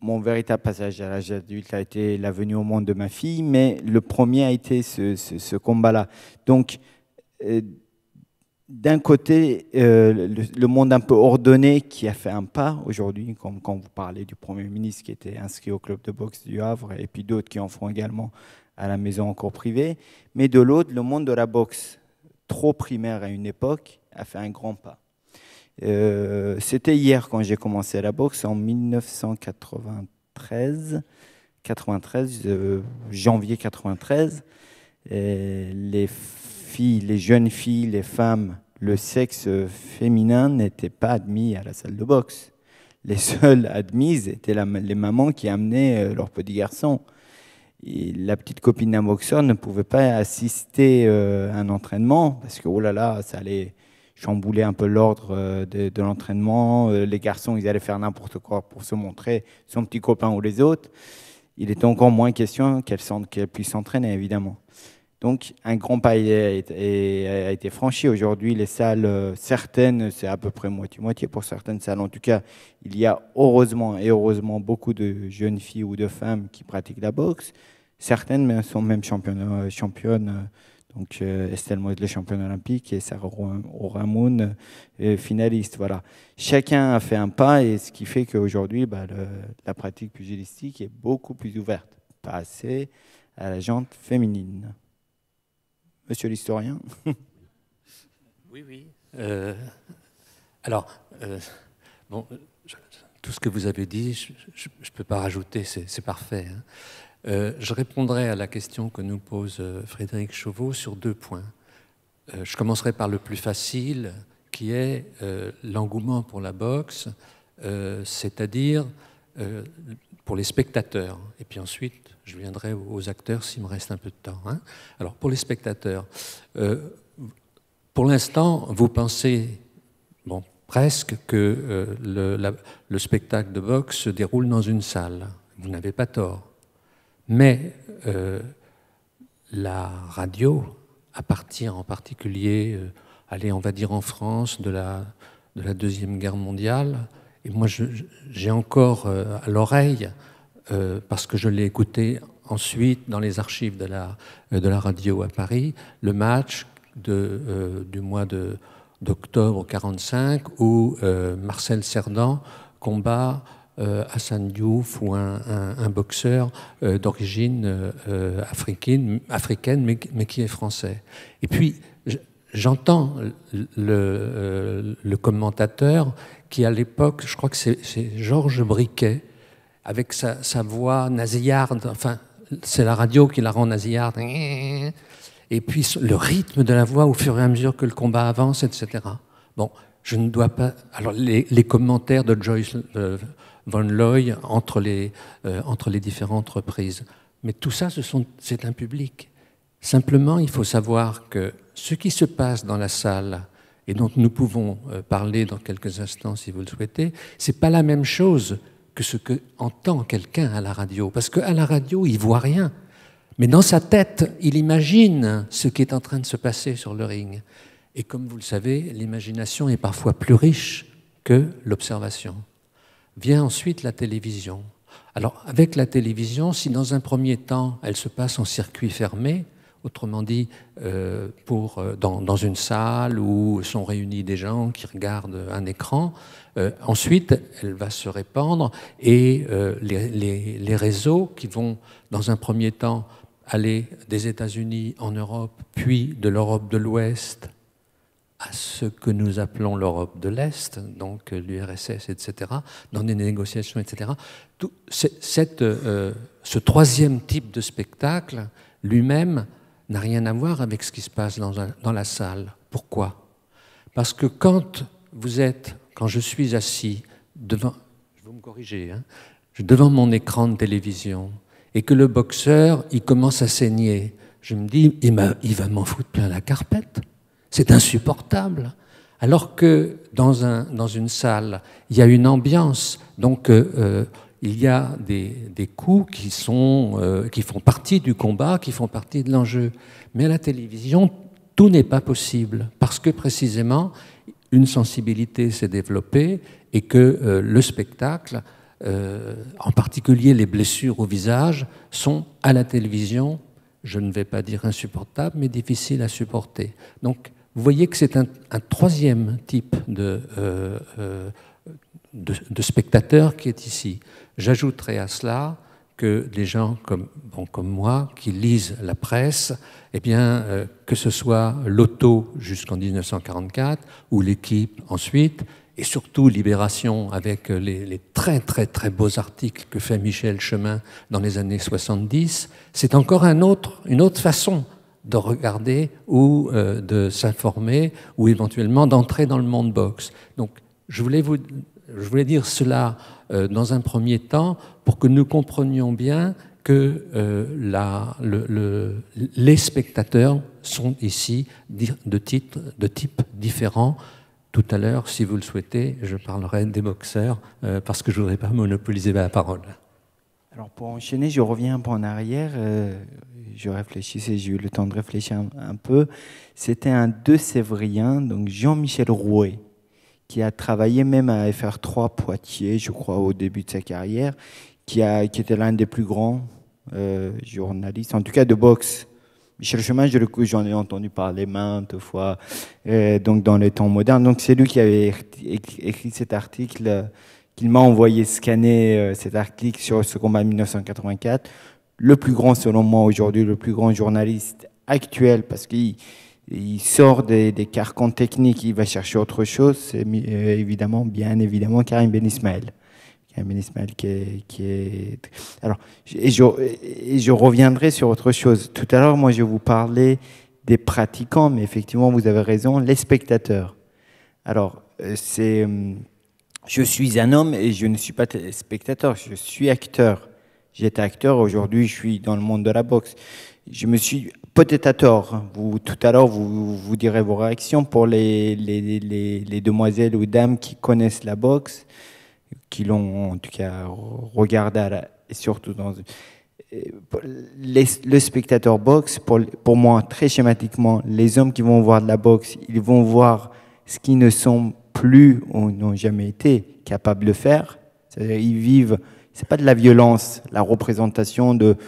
S2: Mon véritable passage à l'âge adulte a été la venue au monde de ma fille, mais le premier a été ce, combat-là. Donc, euh, d'un côté, euh, le, monde un peu ordonné qui a fait un pas aujourd'hui, comme quand vous parlez du Premier ministre qui était inscrit au club de boxe du Havre, et puis d'autres qui en font également à la maison encore privée. Mais de l'autre, le monde de la boxe, trop primaire à une époque, a fait un grand pas. Euh, c'était hier quand j'ai commencé la boxe, en 1993, 93, euh, janvier 93. les les jeunes filles, les femmes, le sexe féminin n'était pas admis à la salle de boxe. Les seules admises étaient les mamans qui amenaient euh, leurs petits garçons. Et la petite copine d'un boxeur ne pouvait pas assister euh, à un entraînement parce que, oh là là, ça allait chambouler un peu l'ordre euh, de, l'entraînement. Les garçons, ils allaient faire n'importe quoi pour se montrer, son petit copain ou les autres. Il était encore moins question qu'elle puisse s'entraîner, évidemment. Donc un grand pas a été franchi. Aujourd'hui, les salles, euh, certaines, c'est à peu près moitié-moitié pour certaines salles. En tout cas, il y a heureusement et heureusement beaucoup de jeunes filles ou de femmes qui pratiquent la boxe. Certaines sont même championnes. Euh, championnes euh, donc Estelle Moise, le championne olympique, et Sarah Oramoun, finaliste. Voilà. Chacun a fait un pas, et ce qui fait qu'aujourd'hui, bah, la pratique pugilistique est beaucoup plus ouverte, pas à la jante féminine monsieur l'historien
S3: Oui, oui. Euh, alors, euh, bon, tout ce que vous avez dit, je ne peux pas rajouter, c'est parfait. Hein. Euh, je répondrai à la question que nous pose Frédéric Chauveau sur deux points. je commencerai par le plus facile, qui est l'engouement pour la boxe, c'est-à-dire pour les spectateurs, et puis ensuite je viendrai aux acteurs s'il me reste un peu de temps. Hein. Alors, pour les spectateurs, euh, pour l'instant, vous pensez, bon, presque que euh, le, spectacle de boxe se déroule dans une salle. Vous n'avez pas tort. Mais euh, la radio, à partir en particulier, allez, on va dire en France, de la, de la Deuxième Guerre mondiale, et moi j'ai encore à l'oreille euh, parce que je l'ai écouté ensuite dans les archives de la, euh, de la radio à Paris, le match de, euh, du mois d'octobre 1945 où Marcel Cerdan combat Hassan Diouf ou un, boxeur d'origine africaine, africaine mais, qui est français. Et puis, j'entends le, le, commentateur qui, à l'époque, je crois que c'est Georges Briquet, avec sa, voix nasillarde, enfin, c'est la radio qui la rend nasillarde, et puis le rythme de la voix au fur et à mesure que le combat avance, etc. Bon, je ne dois pas. Alors, les, commentaires de Joyce euh, Von Loy entre les, euh, entre les différentes reprises. Mais tout ça, c'est un public. Simplement, il faut savoir que ce qui se passe dans la salle, et dont nous pouvons euh, parler dans quelques instants si vous le souhaitez, c'est pas la même chose que ce qu'entend quelqu'un à la radio. Parce qu'à la radio, il voit rien. Mais dans sa tête, il imagine ce qui est en train de se passer sur le ring. Et comme vous le savez, l'imagination est parfois plus riche que l'observation. Vient ensuite la télévision. Alors avec la télévision, si dans un premier temps, elle se passe en circuit fermé, autrement dit, euh, pour, euh, dans une salle où sont réunis des gens qui regardent un écran, euh, ensuite, elle va se répandre et euh, les, réseaux qui vont, dans un premier temps, aller des États-Unis en Europe, puis de l'Europe de l'Ouest à ce que nous appelons l'Europe de l'Est, donc euh, l'URSS, etc., dans des négociations, etc. Tout, cette, ce troisième type de spectacle, lui-même, n'a rien à voir avec ce qui se passe dans la salle. Pourquoi Parce que quand vous êtes quand je suis assis hein, devant, mon écran de télévision, et que le boxeur, il commence à saigner, je me dis, il, il va m'en foutre plein la carpette. C'est insupportable. Alors que dans, une salle, il y a une ambiance, donc euh, euh, il y a des, coups qui, sont, euh, qui font partie du combat, qui font partie de l'enjeu. Mais à la télévision, tout n'est pas possible, parce que précisément, une sensibilité s'est développée et que euh, le spectacle, euh, en particulier les blessures au visage, sont à la télévision, je ne vais pas dire insupportables, mais difficiles à supporter. Donc, vous voyez que c'est un, troisième type euh, de, de, spectateur qui est ici. J'ajouterai à cela que des gens comme, bon, comme moi, qui lisent la presse, eh bien, euh, que ce soit l'auto jusqu'en 1944 ou l'équipe ensuite, et surtout Libération avec euh, les, très très très beaux articles que fait Michel Chemin dans les années 70, c'est encore un autre, une autre façon de regarder ou euh, de s'informer ou éventuellement d'entrer dans le monde box. Donc je voulais vous je voulais dire cela euh, dans un premier temps pour que nous comprenions bien que euh, la, le, les spectateurs sont ici de, titre, de type différent. Tout à l'heure, si vous le souhaitez, je parlerai des boxeurs euh, parce que je ne voudrais pas monopoliser ma parole.
S2: Alors pour enchaîner, je reviens un peu en arrière. je réfléchissais, j'ai eu le temps de réfléchir un, peu. C'était un de sévrien, donc Jean-Michel Rouet qui a travaillé même à FR3 Poitiers, je crois, au début de sa carrière, qui, a, qui était l'un des plus grands euh, journalistes, en tout cas de boxe. Michel Chemin, le j'en ai entendu parler maintes fois, euh, donc dans les temps modernes. Donc c'est lui qui avait écrit cet article, euh, qu'il m'a envoyé scanner cet article sur ce combat 1984. Le plus grand, selon moi, aujourd'hui, le plus grand journaliste actuel, parce qu'il il sort des, des carcans techniques, il va chercher autre chose, c'est euh, évidemment, bien évidemment, Karim Ben Ismaël. Karim Ben Ismaël qui est. Qui est... Alors, je, je, reviendrai sur autre chose. Tout à l'heure, moi, je vous parlais des pratiquants, mais effectivement, vous avez raison, les spectateurs. Alors, euh, c'est. Euh, je suis un homme et je ne suis pas spectateur, je suis acteur. J'étais acteur, aujourd'hui je suis dans le monde de la boxe je me suis peut-être à tort. Vous, tout à l'heure, vous, vous direz vos réactions pour les, les, les demoiselles ou dames qui connaissent la boxe, qui l'ont en tout cas regardé, et surtout dans euh, le spectateur boxe. Pour, pour moi, très schématiquement, les hommes qui vont voir de la boxe, ils vont voir ce qu'ils ne sont plus ou n'ont jamais été capables de faire. C'est-à-dire, ils vivent. C'est pas de la violence, la représentation de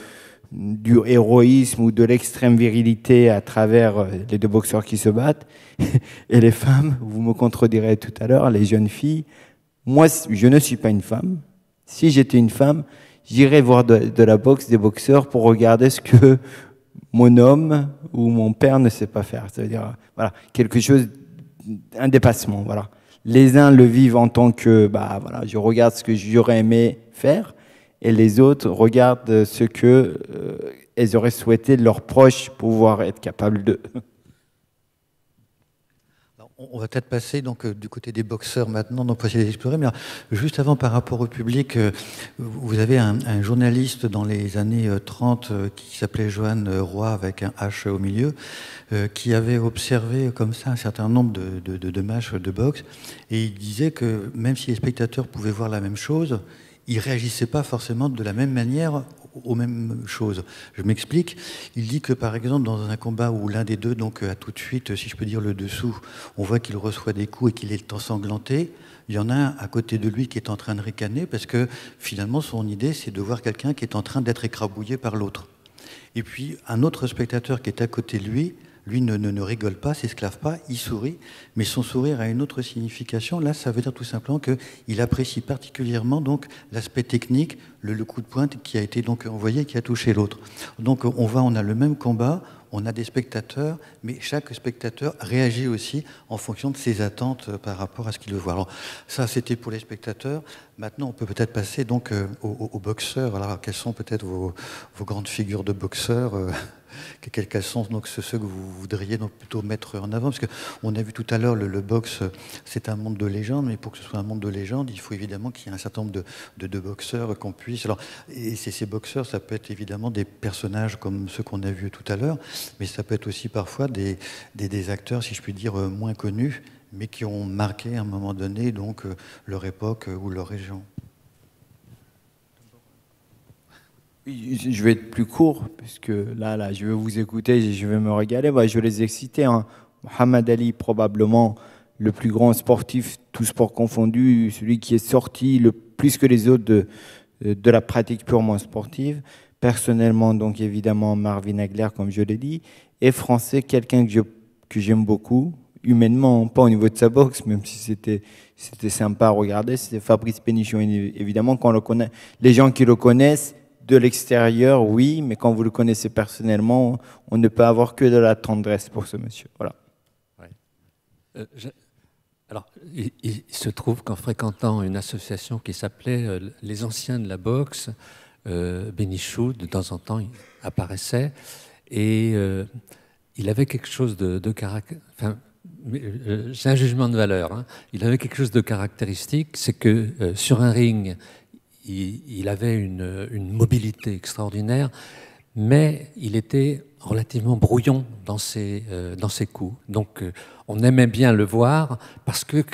S2: du héroïsme ou de l'extrême virilité à travers euh, les deux boxeurs qui se battent. Et les femmes, vous me contredirez tout à l'heure, les jeunes filles, moi, je ne suis pas une femme. Si j'étais une femme, j'irais voir de, la boxe des boxeurs pour regarder ce que mon homme ou mon père ne sait pas faire. C'est-à-dire, voilà, quelque chose, un dépassement, voilà. Les uns le vivent en tant que, bah voilà, je regarde ce que j'aurais aimé faire, et les autres regardent ce que euh, elles auraient souhaité leurs proches pouvoir être capables de.
S1: On va peut-être passer donc euh, du côté des boxeurs maintenant, donc pour essayer d'explorer. Mais euh, juste avant, par rapport au public, vous avez un, journaliste dans les années 30 qui s'appelait Joanne Roy avec un H au milieu, qui avait observé comme ça un certain nombre de, de matchs de boxe, et il disait que même si les spectateurs pouvaient voir la même chose, il réagissait pas forcément de la même manière aux mêmes choses. Je m'explique. Il dit que par exemple dans un combat où l'un des deux donc euh, a tout de suite, si je peux dire le dessous, on voit qu'il reçoit des coups et qu'il est ensanglanté. Il y en a un à côté de lui qui est en train de ricaner parce que finalement son idée c'est de voir quelqu'un qui est en train d'être écrabouillé par l'autre. Et puis un autre spectateur qui est à côté de lui lui ne, ne, rigole pas, s'esclave pas, il sourit, mais son sourire a une autre signification. Là, ça veut dire tout simplement qu'il apprécie particulièrement donc l'aspect technique, le, coup de pointe qui a été donc envoyé, qui a touché l'autre. Donc on va, on a le même combat, on a des spectateurs, mais chaque spectateur réagit aussi en fonction de ses attentes euh, par rapport à ce qu'il veut voir. Alors ça, c'était pour les spectateurs. Maintenant, on peut peut-être passer donc euh, aux, boxeurs. Alors, quelles sont peut-être vos, vos, grandes figures de boxeurs euh, quels sont donc ceux que vous voudriez donc plutôt mettre en avant Parce qu'on a vu tout à l'heure, le, le boxe, c'est un monde de légende, mais pour que ce soit un monde de légende, il faut évidemment qu'il y ait un certain nombre de, boxeurs qu'on puisse. Alors, et ces boxeurs, ça peut être évidemment des personnages comme ceux qu'on a vus tout à l'heure, mais ça peut être aussi parfois des, acteurs, si je puis dire, moins connus, mais qui ont marqué à un moment donné donc euh, leur époque euh, ou leur région.
S2: Je vais être plus court, puisque là, là, je vais vous écouter, je vais me régaler, je vais les exciter. Hein. Mohamed Ali, probablement le plus grand sportif, tous sports confondus, celui qui est sorti le plus que les autres de, de la pratique purement sportive. Personnellement, donc évidemment, Marvin Hagler, comme je l'ai dit, et français, quelqu'un que, j'aime beaucoup, humainement, pas au niveau de sa boxe, même si c'était, c'était sympa à regarder, c'est Fabrice Pénichon. Évidemment, quand on le connaît, les gens qui le connaissent, de l'extérieur, oui, mais quand vous le connaissez personnellement, on ne peut avoir que de la tendresse pour ce monsieur. Voilà.
S3: Euh, alors, il, se trouve qu'en fréquentant une association qui s'appelait euh, Les Anciens de la Boxe, euh, Bénichou, de temps en temps, il apparaissait et euh, il avait quelque chose de, de Enfin, c'est un jugement de valeur. Hein. Il avait quelque chose de caractéristique, c'est que sur un ring, il, avait une, mobilité extraordinaire, mais il était relativement brouillon dans ses, euh, dans ses coups. Donc euh, on aimait bien le voir parce qu'il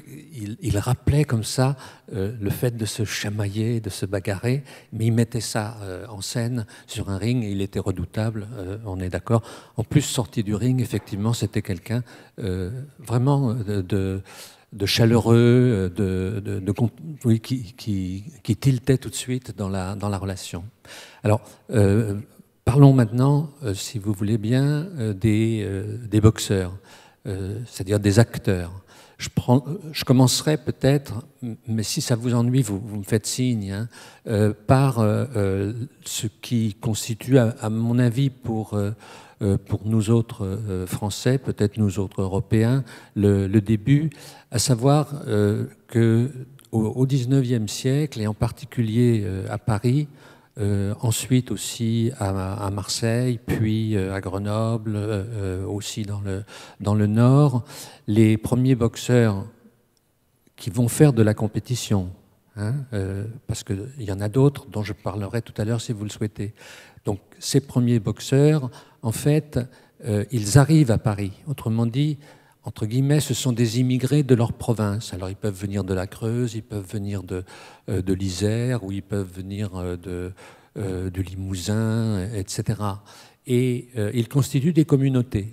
S3: il rappelait comme ça euh, le fait de se chamailler, de se bagarrer, mais il mettait ça en scène sur un ring il était redoutable, on est d'accord. En plus, sorti du ring, effectivement, c'était quelqu'un vraiment de de chaleureux, euh, de, qui, qui, tiltait tout de suite dans la, dans la relation. Alors, euh, parlons maintenant, euh, si vous voulez bien, des, des, boxeurs, c'est-à-dire des acteurs. Je, prends, je commencerai peut-être, mais si ça vous ennuie, vous, me faites signe, hein, par ce qui constitue, à, mon avis, pour euh, pour nous autres euh, Français, peut-être nous autres Européens, le, début, à savoir euh, que au e siècle, et en particulier à Paris, ensuite aussi à, Marseille, puis à Grenoble, aussi dans le, dans le Nord, les premiers boxeurs qui vont faire de la compétition, hein, parce qu'il y en a d'autres dont je parlerai tout à l'heure si vous le souhaitez, donc ces premiers boxeurs, en fait, euh, ils arrivent à Paris. Autrement dit, entre guillemets, ce sont des immigrés de leur province. Alors ils peuvent venir de la Creuse, ils peuvent venir de, euh, de l'Isère, ou ils peuvent venir euh, de, du Limousin, etc. Et ils constituent des communautés.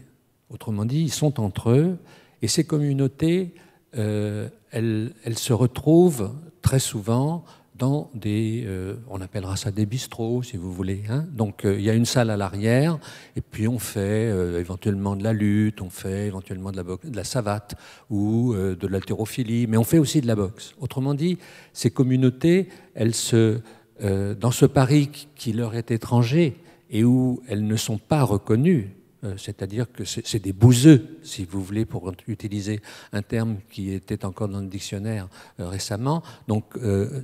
S3: Autrement dit, ils sont entre eux, et ces communautés, elles, elles se retrouvent très souvent dans des, euh, on appellera ça des bistrots si vous voulez. Hein. Donc euh, il y a une salle à l'arrière et puis on fait euh, éventuellement de la lutte, on fait éventuellement de la, savate ou de l'haltérophilie, mais on fait aussi de la boxe. Autrement dit, ces communautés, elles se, dans ce Paris qui leur est étranger et où elles ne sont pas reconnues, euh, c'est-à-dire que c'est des bouseux, si vous voulez, pour utiliser un terme qui était encore dans le dictionnaire euh, récemment. Donc euh,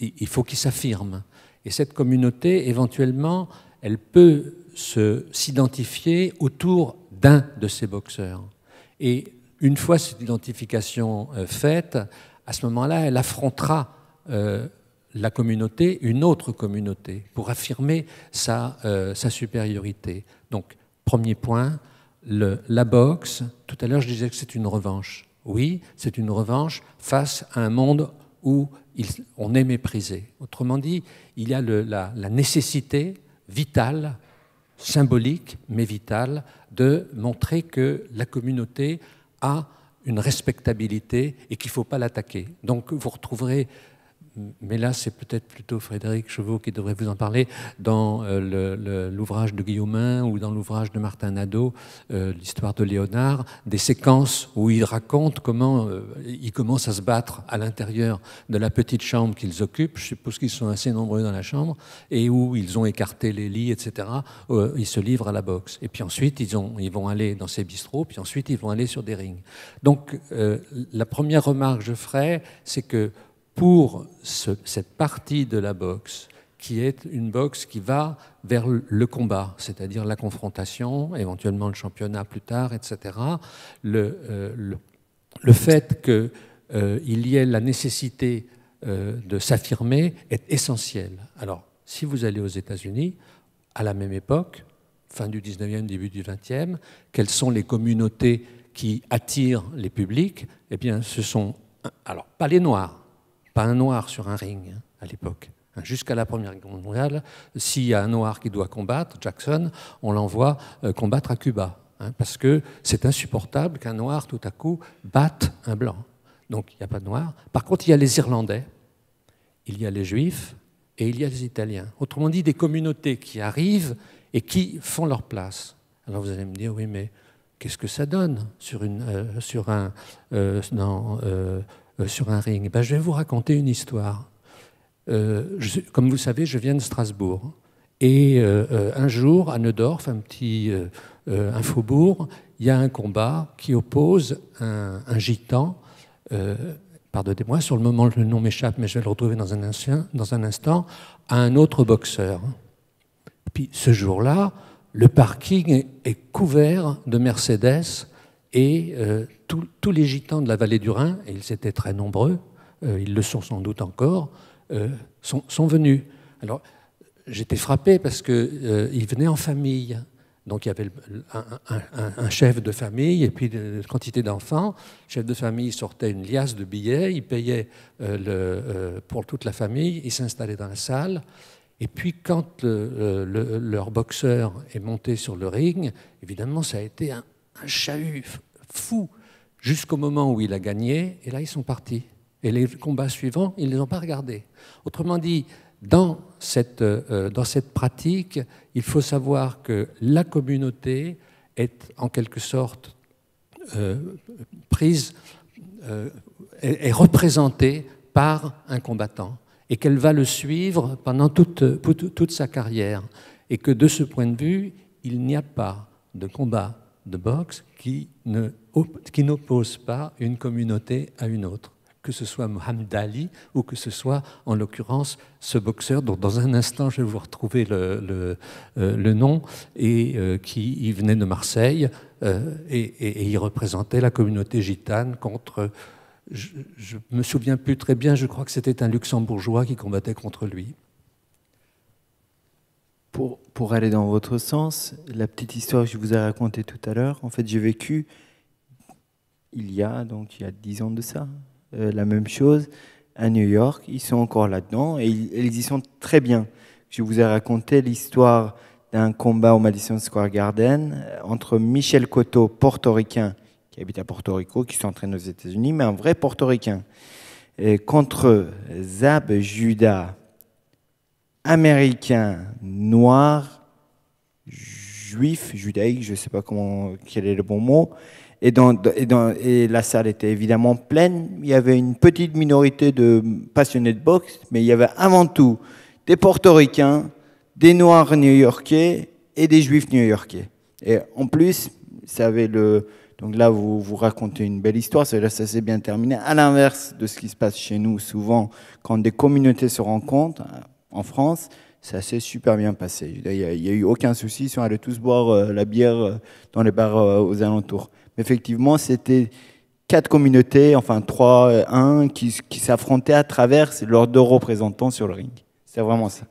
S3: il faut qu'ils s'affirment. Et cette communauté, éventuellement, elle peut s'identifier autour d'un de ces boxeurs. Et une fois cette identification faite, à ce moment-là, elle affrontera la communauté, une autre communauté, pour affirmer sa, sa supériorité. Donc Premier point, la boxe, tout à l'heure je disais que c'est une revanche. Oui, c'est une revanche face à un monde où on est méprisé. Autrement dit, il y a la, la, nécessité vitale, symbolique, mais vitale, de montrer que la communauté a une respectabilité et qu'il ne faut pas l'attaquer. Donc vous retrouverez mais là c'est peut-être plutôt Frédéric Chevaux qui devrait vous en parler, dans euh, l'ouvrage de Guillaumin ou dans l'ouvrage de Martin Nadeau, euh, l'histoire de Léonard, des séquences où il raconte comment euh, ils commencent à se battre à l'intérieur de la petite chambre qu'ils occupent, je suppose qu'ils sont assez nombreux dans la chambre, et où ils ont écarté les lits, etc., ils se livrent à la boxe. Et puis ensuite ils, ils vont aller dans ces bistrots, puis ensuite ils vont aller sur des rings. Donc la première remarque que je ferai, c'est que pour cette partie de la boxe qui est une boxe qui va vers le combat, c'est-à-dire la confrontation, éventuellement le championnat plus tard, etc. Euh, le, fait qu'il euh, y ait la nécessité euh, de s'affirmer est essentiel. Alors, si vous allez aux États-Unis, à la même époque, fin du 19e, début du 20e, quelles sont les communautés qui attirent les publics Eh bien, ce sont, alors, pas les Noirs, pas un noir sur un ring hein, à l'époque. Hein. Jusqu'à la Première Guerre mondiale, s'il y a un noir qui doit combattre, Jackson, on l'envoie euh, combattre à Cuba. Hein, parce que c'est insupportable qu'un noir, tout à coup, batte un blanc. Donc il n'y a pas de noir. Par contre, il y a les Irlandais, il y a les Juifs et il y a les Italiens. Autrement dit, des communautés qui arrivent et qui font leur place. Alors vous allez me dire, oui, mais qu'est-ce que ça donne sur, une, euh, sur un, euh, euh, sur un ring eh ben, Je vais vous raconter une histoire. Euh, comme vous savez, je viens de Strasbourg. Et euh, un jour, à Neudorf, un petit un faubourg, il y a un combat qui oppose un, gitan. Pardonnez-moi, sur le moment, le nom m'échappe, mais je vais le retrouver dans un, dans un instant à un autre boxeur. Puis ce jour-là, le parking est couvert de Mercedes et euh, tous les gitans de la vallée du Rhin, et ils étaient très nombreux, euh, ils le sont sans doute encore, euh, sont, venus. Alors j'étais frappé parce qu'ils venaient en famille. Donc il y avait un, chef de famille et puis une quantité d'enfants. Le chef de famille sortait une liasse de billets, il payait le, pour toute la famille, il s'installait dans la salle. Et puis quand leur boxeur est monté sur le ring, évidemment ça a été un, un chahut fou jusqu'au moment où il a gagné, et là ils sont partis. Et les combats suivants, ils ne les ont pas regardés. Autrement dit, dans cette, euh, euh, dans cette pratique, il faut savoir que la communauté est en quelque sorte euh, prise, est, représentée par un combattant et qu'elle va le suivre pendant toute, toute sa carrière. Et que de ce point de vue, il n'y a pas de combat de boxe qui n'oppose pas une communauté à une autre, que ce soit Mohamed Ali ou que ce soit, en l'occurrence, ce boxeur dont dans un instant je vais vous retrouver le, le, euh, nom, et euh, qui venait de Marseille euh, et, et, et, il représentait la communauté gitane contre... Je ne me souviens plus très bien, je crois que c'était un luxembourgeois qui combattait contre lui.
S2: Pour, aller dans votre sens, la petite histoire que je vous ai racontée tout à l'heure, en fait, j'ai vécu il y a donc il y a dix ans de ça, euh, la même chose à New York. Ils sont encore là-dedans et ils, y sont très bien. Je vous ai raconté l'histoire d'un combat au Madison Square Garden euh, entre Michel Cotto, portoricain, qui habite à Porto Rico, qui s'entraîne aux États-Unis, mais un vrai portoricain, contre Zab Judah, américain, noir, juif, judaïque, je ne sais pas comment, quel est le bon mot. Et, dans, dans, et, la salle était évidemment pleine. Il y avait une petite minorité de passionnés de boxe, mais il y avait avant tout des portoricains, des noirs new-yorkais et des juifs new-yorkais. Et en plus, ça avait le. Donc là, vous vous racontez une belle histoire, ça, ça s'est bien terminé. À l'inverse de ce qui se passe chez nous souvent, quand des communautés se rencontrent, en France, ça s'est super bien passé. Il n'y a, eu aucun souci, on allait tous boire euh, la bière euh, dans les bars euh, aux alentours. Mais effectivement, c'était quatre communautés, enfin trois, un, qui, s'affrontaient à travers leurs deux représentants sur le ring. C'est vraiment ça.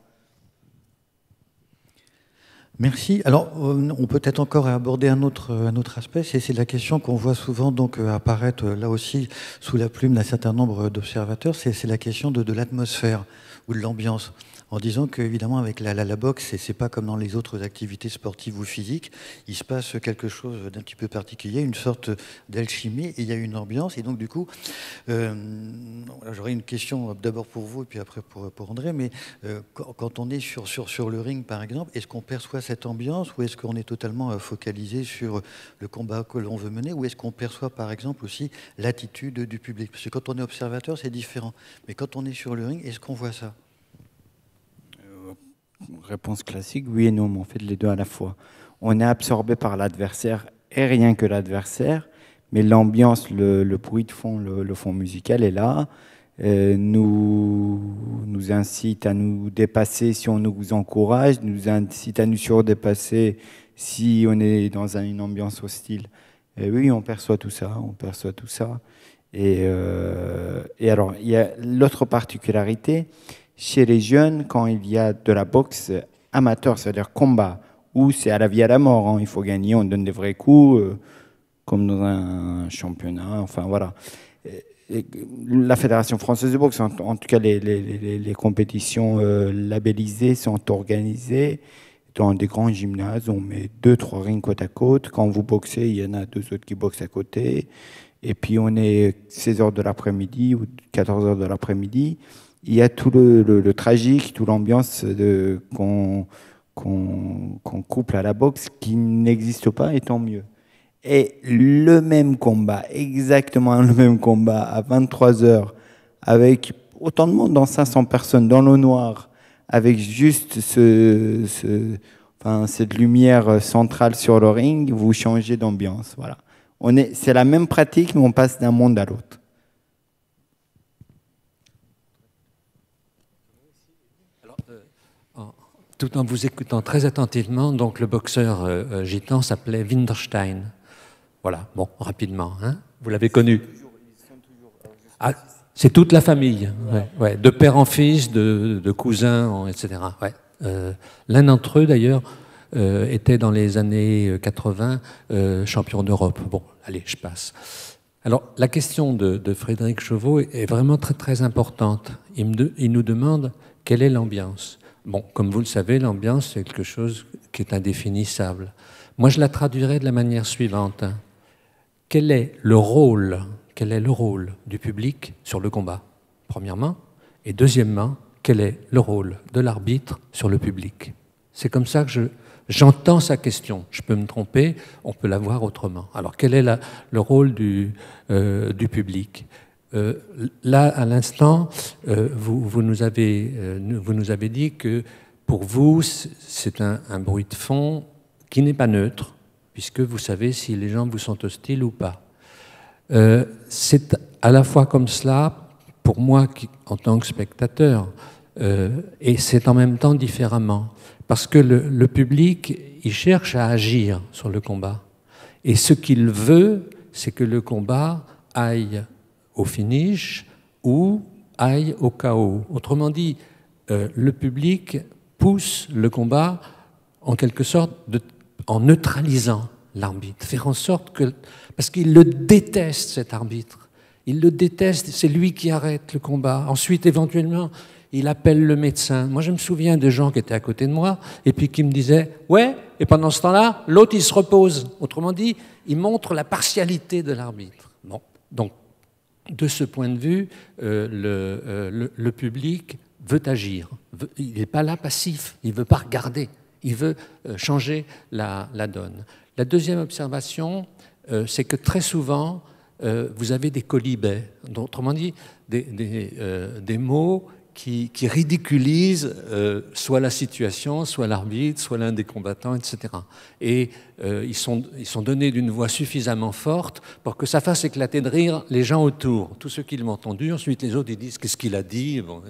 S1: Merci. Alors, on peut peut-être encore aborder un autre, un autre aspect, c'est la question qu'on voit souvent donc apparaître là aussi sous la plume d'un certain nombre d'observateurs, c'est la question de l'atmosphère ou de l'ambiance en disant qu'évidemment avec la, la, la boxe, c'est pas comme dans les autres activités sportives ou physiques, il se passe quelque chose d'un petit peu particulier, une sorte d'alchimie, et il y a une ambiance. Et donc du coup, euh, j'aurais une question d'abord pour vous et puis après pour, André, mais euh, quand, on est sur, sur, sur le ring par exemple, est-ce qu'on perçoit cette ambiance ou est-ce qu'on est totalement euh, focalisé sur le combat que l'on veut mener ou est-ce qu'on perçoit par exemple aussi l'attitude du public Parce que quand on est observateur, c'est différent. Mais quand on est sur le ring, est-ce qu'on voit ça
S2: réponse classique, oui et non, mais on fait les deux à la fois. On est absorbé par l'adversaire et rien que l'adversaire, mais l'ambiance, le, bruit de fond, le, fond musical est là, euh, nous, nous incite à nous dépasser si on nous encourage, nous incite à nous surdépasser si on est dans une ambiance hostile. Et oui, on perçoit tout ça, on perçoit tout ça. et euh, alors, il y a l'autre particularité, chez les jeunes, quand il y a de la boxe amateur, c'est-à-dire combat, où c'est à la vie à la mort, hein. il faut gagner, on donne des vrais coups, euh, comme dans un championnat, enfin voilà. Et la Fédération française de boxe, en, tout cas les, compétitions euh, labellisées, sont organisées dans des grands gymnases. On met deux, trois rings côte à côte. Quand vous boxez, il y en a deux autres qui boxent à côté. Et puis on est 16h de l'après-midi ou 14h de l'après-midi il y a tout le, tragique, tout l'ambiance qu'on couple à la boxe qui n'existe pas, et tant mieux. Et le même combat, exactement le même combat, à 23h, avec autant de monde dans 500 personnes, dans l'eau noire, avec juste ce, enfin, cette lumière centrale sur le ring, vous changez d'ambiance. Voilà. On est, c'est la même pratique,
S3: mais on passe d'un monde à l'autre. tout en vous écoutant très attentivement, donc le boxeur gitant euh, euh, gitan s'appelait Winderstein. Voilà, bon, rapidement. Hein vous l'avez connu ah, C'est toute la famille, ouais, de père en fils, de, cousins, etc. Ouais. Euh, l'un d'entre eux, d'ailleurs, était dans les années 80 champion d'Europe. Bon, allez, je passe. Alors, la question de, Frédéric Chauveau est vraiment très très importante. Il, il nous demande quelle est l'ambiance. Bon, comme vous le savez, l'ambiance, c'est quelque chose qui est indéfinissable. Moi, je la traduirais de la manière suivante. Quel est le rôle, quel est le rôle du public sur le combat, premièrement Et deuxièmement, quel est le rôle de l'arbitre sur le public C'est comme ça que j'entends sa question. Je peux me tromper, on peut la voir autrement. Alors, quel est le rôle du euh, public euh, là, à l'instant, euh, vous, nous avez, euh, vous nous avez dit que pour vous, c'est un, bruit de fond qui n'est pas neutre, puisque vous savez si les gens vous sont hostiles ou pas. c'est à la fois comme cela, pour moi en tant que spectateur, et c'est en même temps différemment, parce que le, le public, il cherche à agir sur le combat. Et ce qu'il veut, c'est que le combat aille au finish ou aille au chaos. Autrement dit, euh, le public pousse le combat en quelque sorte en neutralisant l'arbitre, faire en sorte que... Parce qu'il le déteste, cet arbitre. Il le déteste, c'est lui qui arrête le combat. Ensuite, éventuellement, il appelle le médecin. Moi, je me souviens de gens qui étaient à côté de moi et puis qui me disaient Ouais, et pendant ce temps-là, l'autre, il se repose. Autrement dit, il montre la partialité de l'arbitre. Bon, donc, de ce point de vue, euh, euh, le, public veut agir. Il n'est pas là passif, il ne veut pas regarder, il veut euh, changer la, donne. La deuxième observation, c'est que très souvent, vous avez des colibets, autrement dit, des mots qui, qui ridiculise euh, soit la situation, soit l'arbitre, soit l'un des combattants, etc. Et euh, ils, sont, ils sont donnés d'une voix suffisamment forte pour que ça fasse éclater de rire les gens autour, tous ceux qui l'ont entendu. Ensuite, les autres, disent qu'est-ce qu'il a dit. Bon,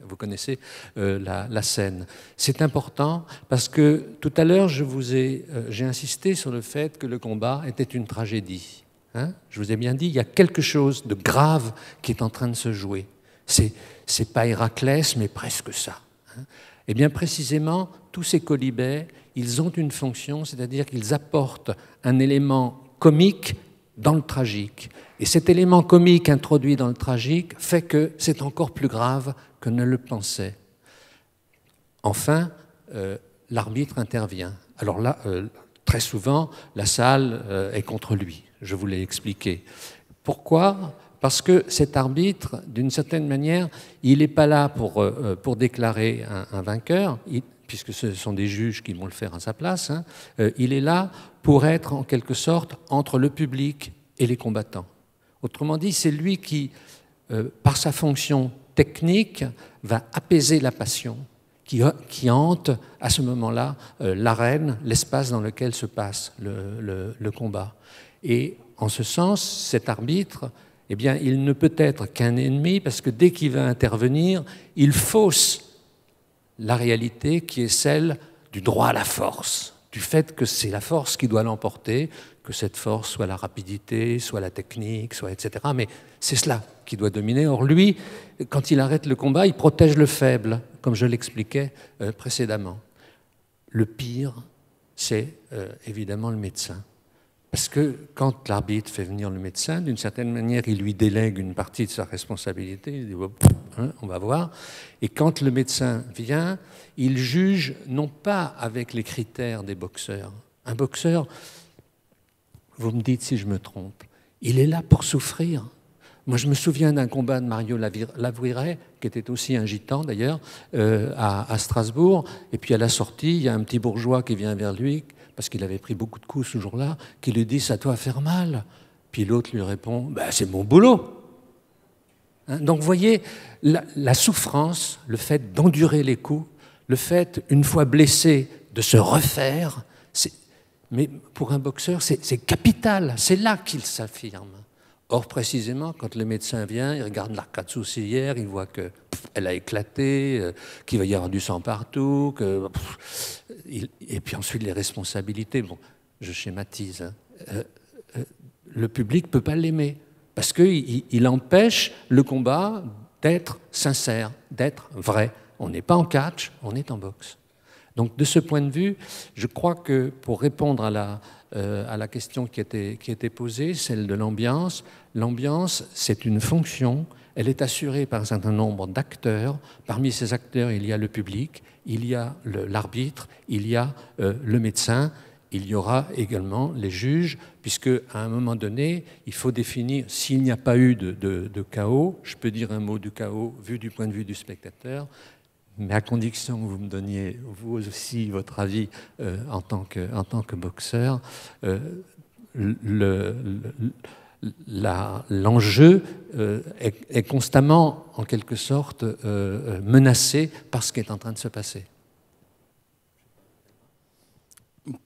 S3: vous connaissez euh, la, scène. C'est important parce que tout à l'heure, je vous ai, j'ai insisté sur le fait que le combat était une tragédie. Hein. je vous ai bien dit, il y a quelque chose de grave qui est en train de se jouer. C'est pas Héraclès, mais presque ça. Et hein. eh bien, précisément, tous ces colibets, ils ont une fonction, c'est-à-dire qu'ils apportent un élément comique dans le tragique. Et cet élément comique introduit dans le tragique fait que c'est encore plus grave que ne le pensait. Enfin, euh, l'arbitre intervient. Alors là, euh, très souvent, la salle euh, est contre lui, je vous l'ai expliqué. Pourquoi parce que cet arbitre, d'une certaine manière, il n'est pas là pour, euh, euh, pour déclarer un, vainqueur, puisque ce sont des juges qui vont le faire à sa place, hein, euh, il est là pour être en quelque sorte entre le public et les combattants. Autrement dit, c'est lui qui, par sa fonction technique, va apaiser la passion qui, hante à ce moment-là l'arène, l'espace dans lequel se passe le, le combat. Et en ce sens, cet arbitre, eh bien, il ne peut être qu'un ennemi parce que dès qu'il va intervenir, il fausse la réalité qui est celle du droit à la force, du fait que c'est la force qui doit l'emporter, que cette force soit la rapidité, soit la technique, soit etc. Mais c'est cela qui doit dominer. Or, lui, quand il arrête le combat, il protège le faible, comme je l'expliquais euh, précédemment. Le pire, c'est euh, évidemment le médecin. Parce que quand l'arbitre fait venir le médecin, d'une certaine manière, il lui délègue une partie de sa responsabilité. Il dit, hein, on va voir. Et quand le médecin vient, il juge non pas avec les critères des boxeurs. Un boxeur, vous me dites si je me trompe, il est là pour souffrir. Moi, je me souviens d'un combat de Mario Lavouiret, qui était aussi un gitan d'ailleurs, euh, à, à, Strasbourg. Et puis à la sortie, il y a un petit bourgeois qui vient vers lui, parce qu'il avait pris beaucoup de coups ce jour-là, qui lui dit Ça doit faire mal. Puis l'autre lui répond bah, C'est mon boulot. Hein, donc vous voyez, la, souffrance, le fait d'endurer les coups, le fait, une fois blessé, de se refaire, mais pour un boxeur, c'est capital, c'est là qu'il s'affirme. Or, précisément, quand le médecin vient, il regarde l'arcade sourcilière, il voit que elle a éclaté, euh, qu'il va y avoir du sang partout, que et puis ensuite les responsabilités. Bon, je schématise. Hein. Euh, euh, le public ne peut pas l'aimer parce qu'il il empêche le combat d'être sincère, d'être vrai. On n'est pas en catch, on est en boxe. Donc de ce point de vue, je crois que pour répondre à la, euh, à la question qui était, qui était posée, celle de l'ambiance, l'ambiance, c'est une fonction, elle est assurée par un certain nombre d'acteurs. Parmi ces acteurs, il y a le public, il y a l'arbitre, il y a euh, le médecin, il y aura également les juges, puisque à un moment donné, il faut définir, s'il n'y a pas eu de, chaos, je peux dire un mot du chaos vu du point de vue du spectateur, mais à condition que vous me donniez vous aussi votre avis euh, en, tant que, boxeur, euh, le l'enjeu euh, est, constamment, en quelque sorte, euh, menacé par ce qui est en train de se passer.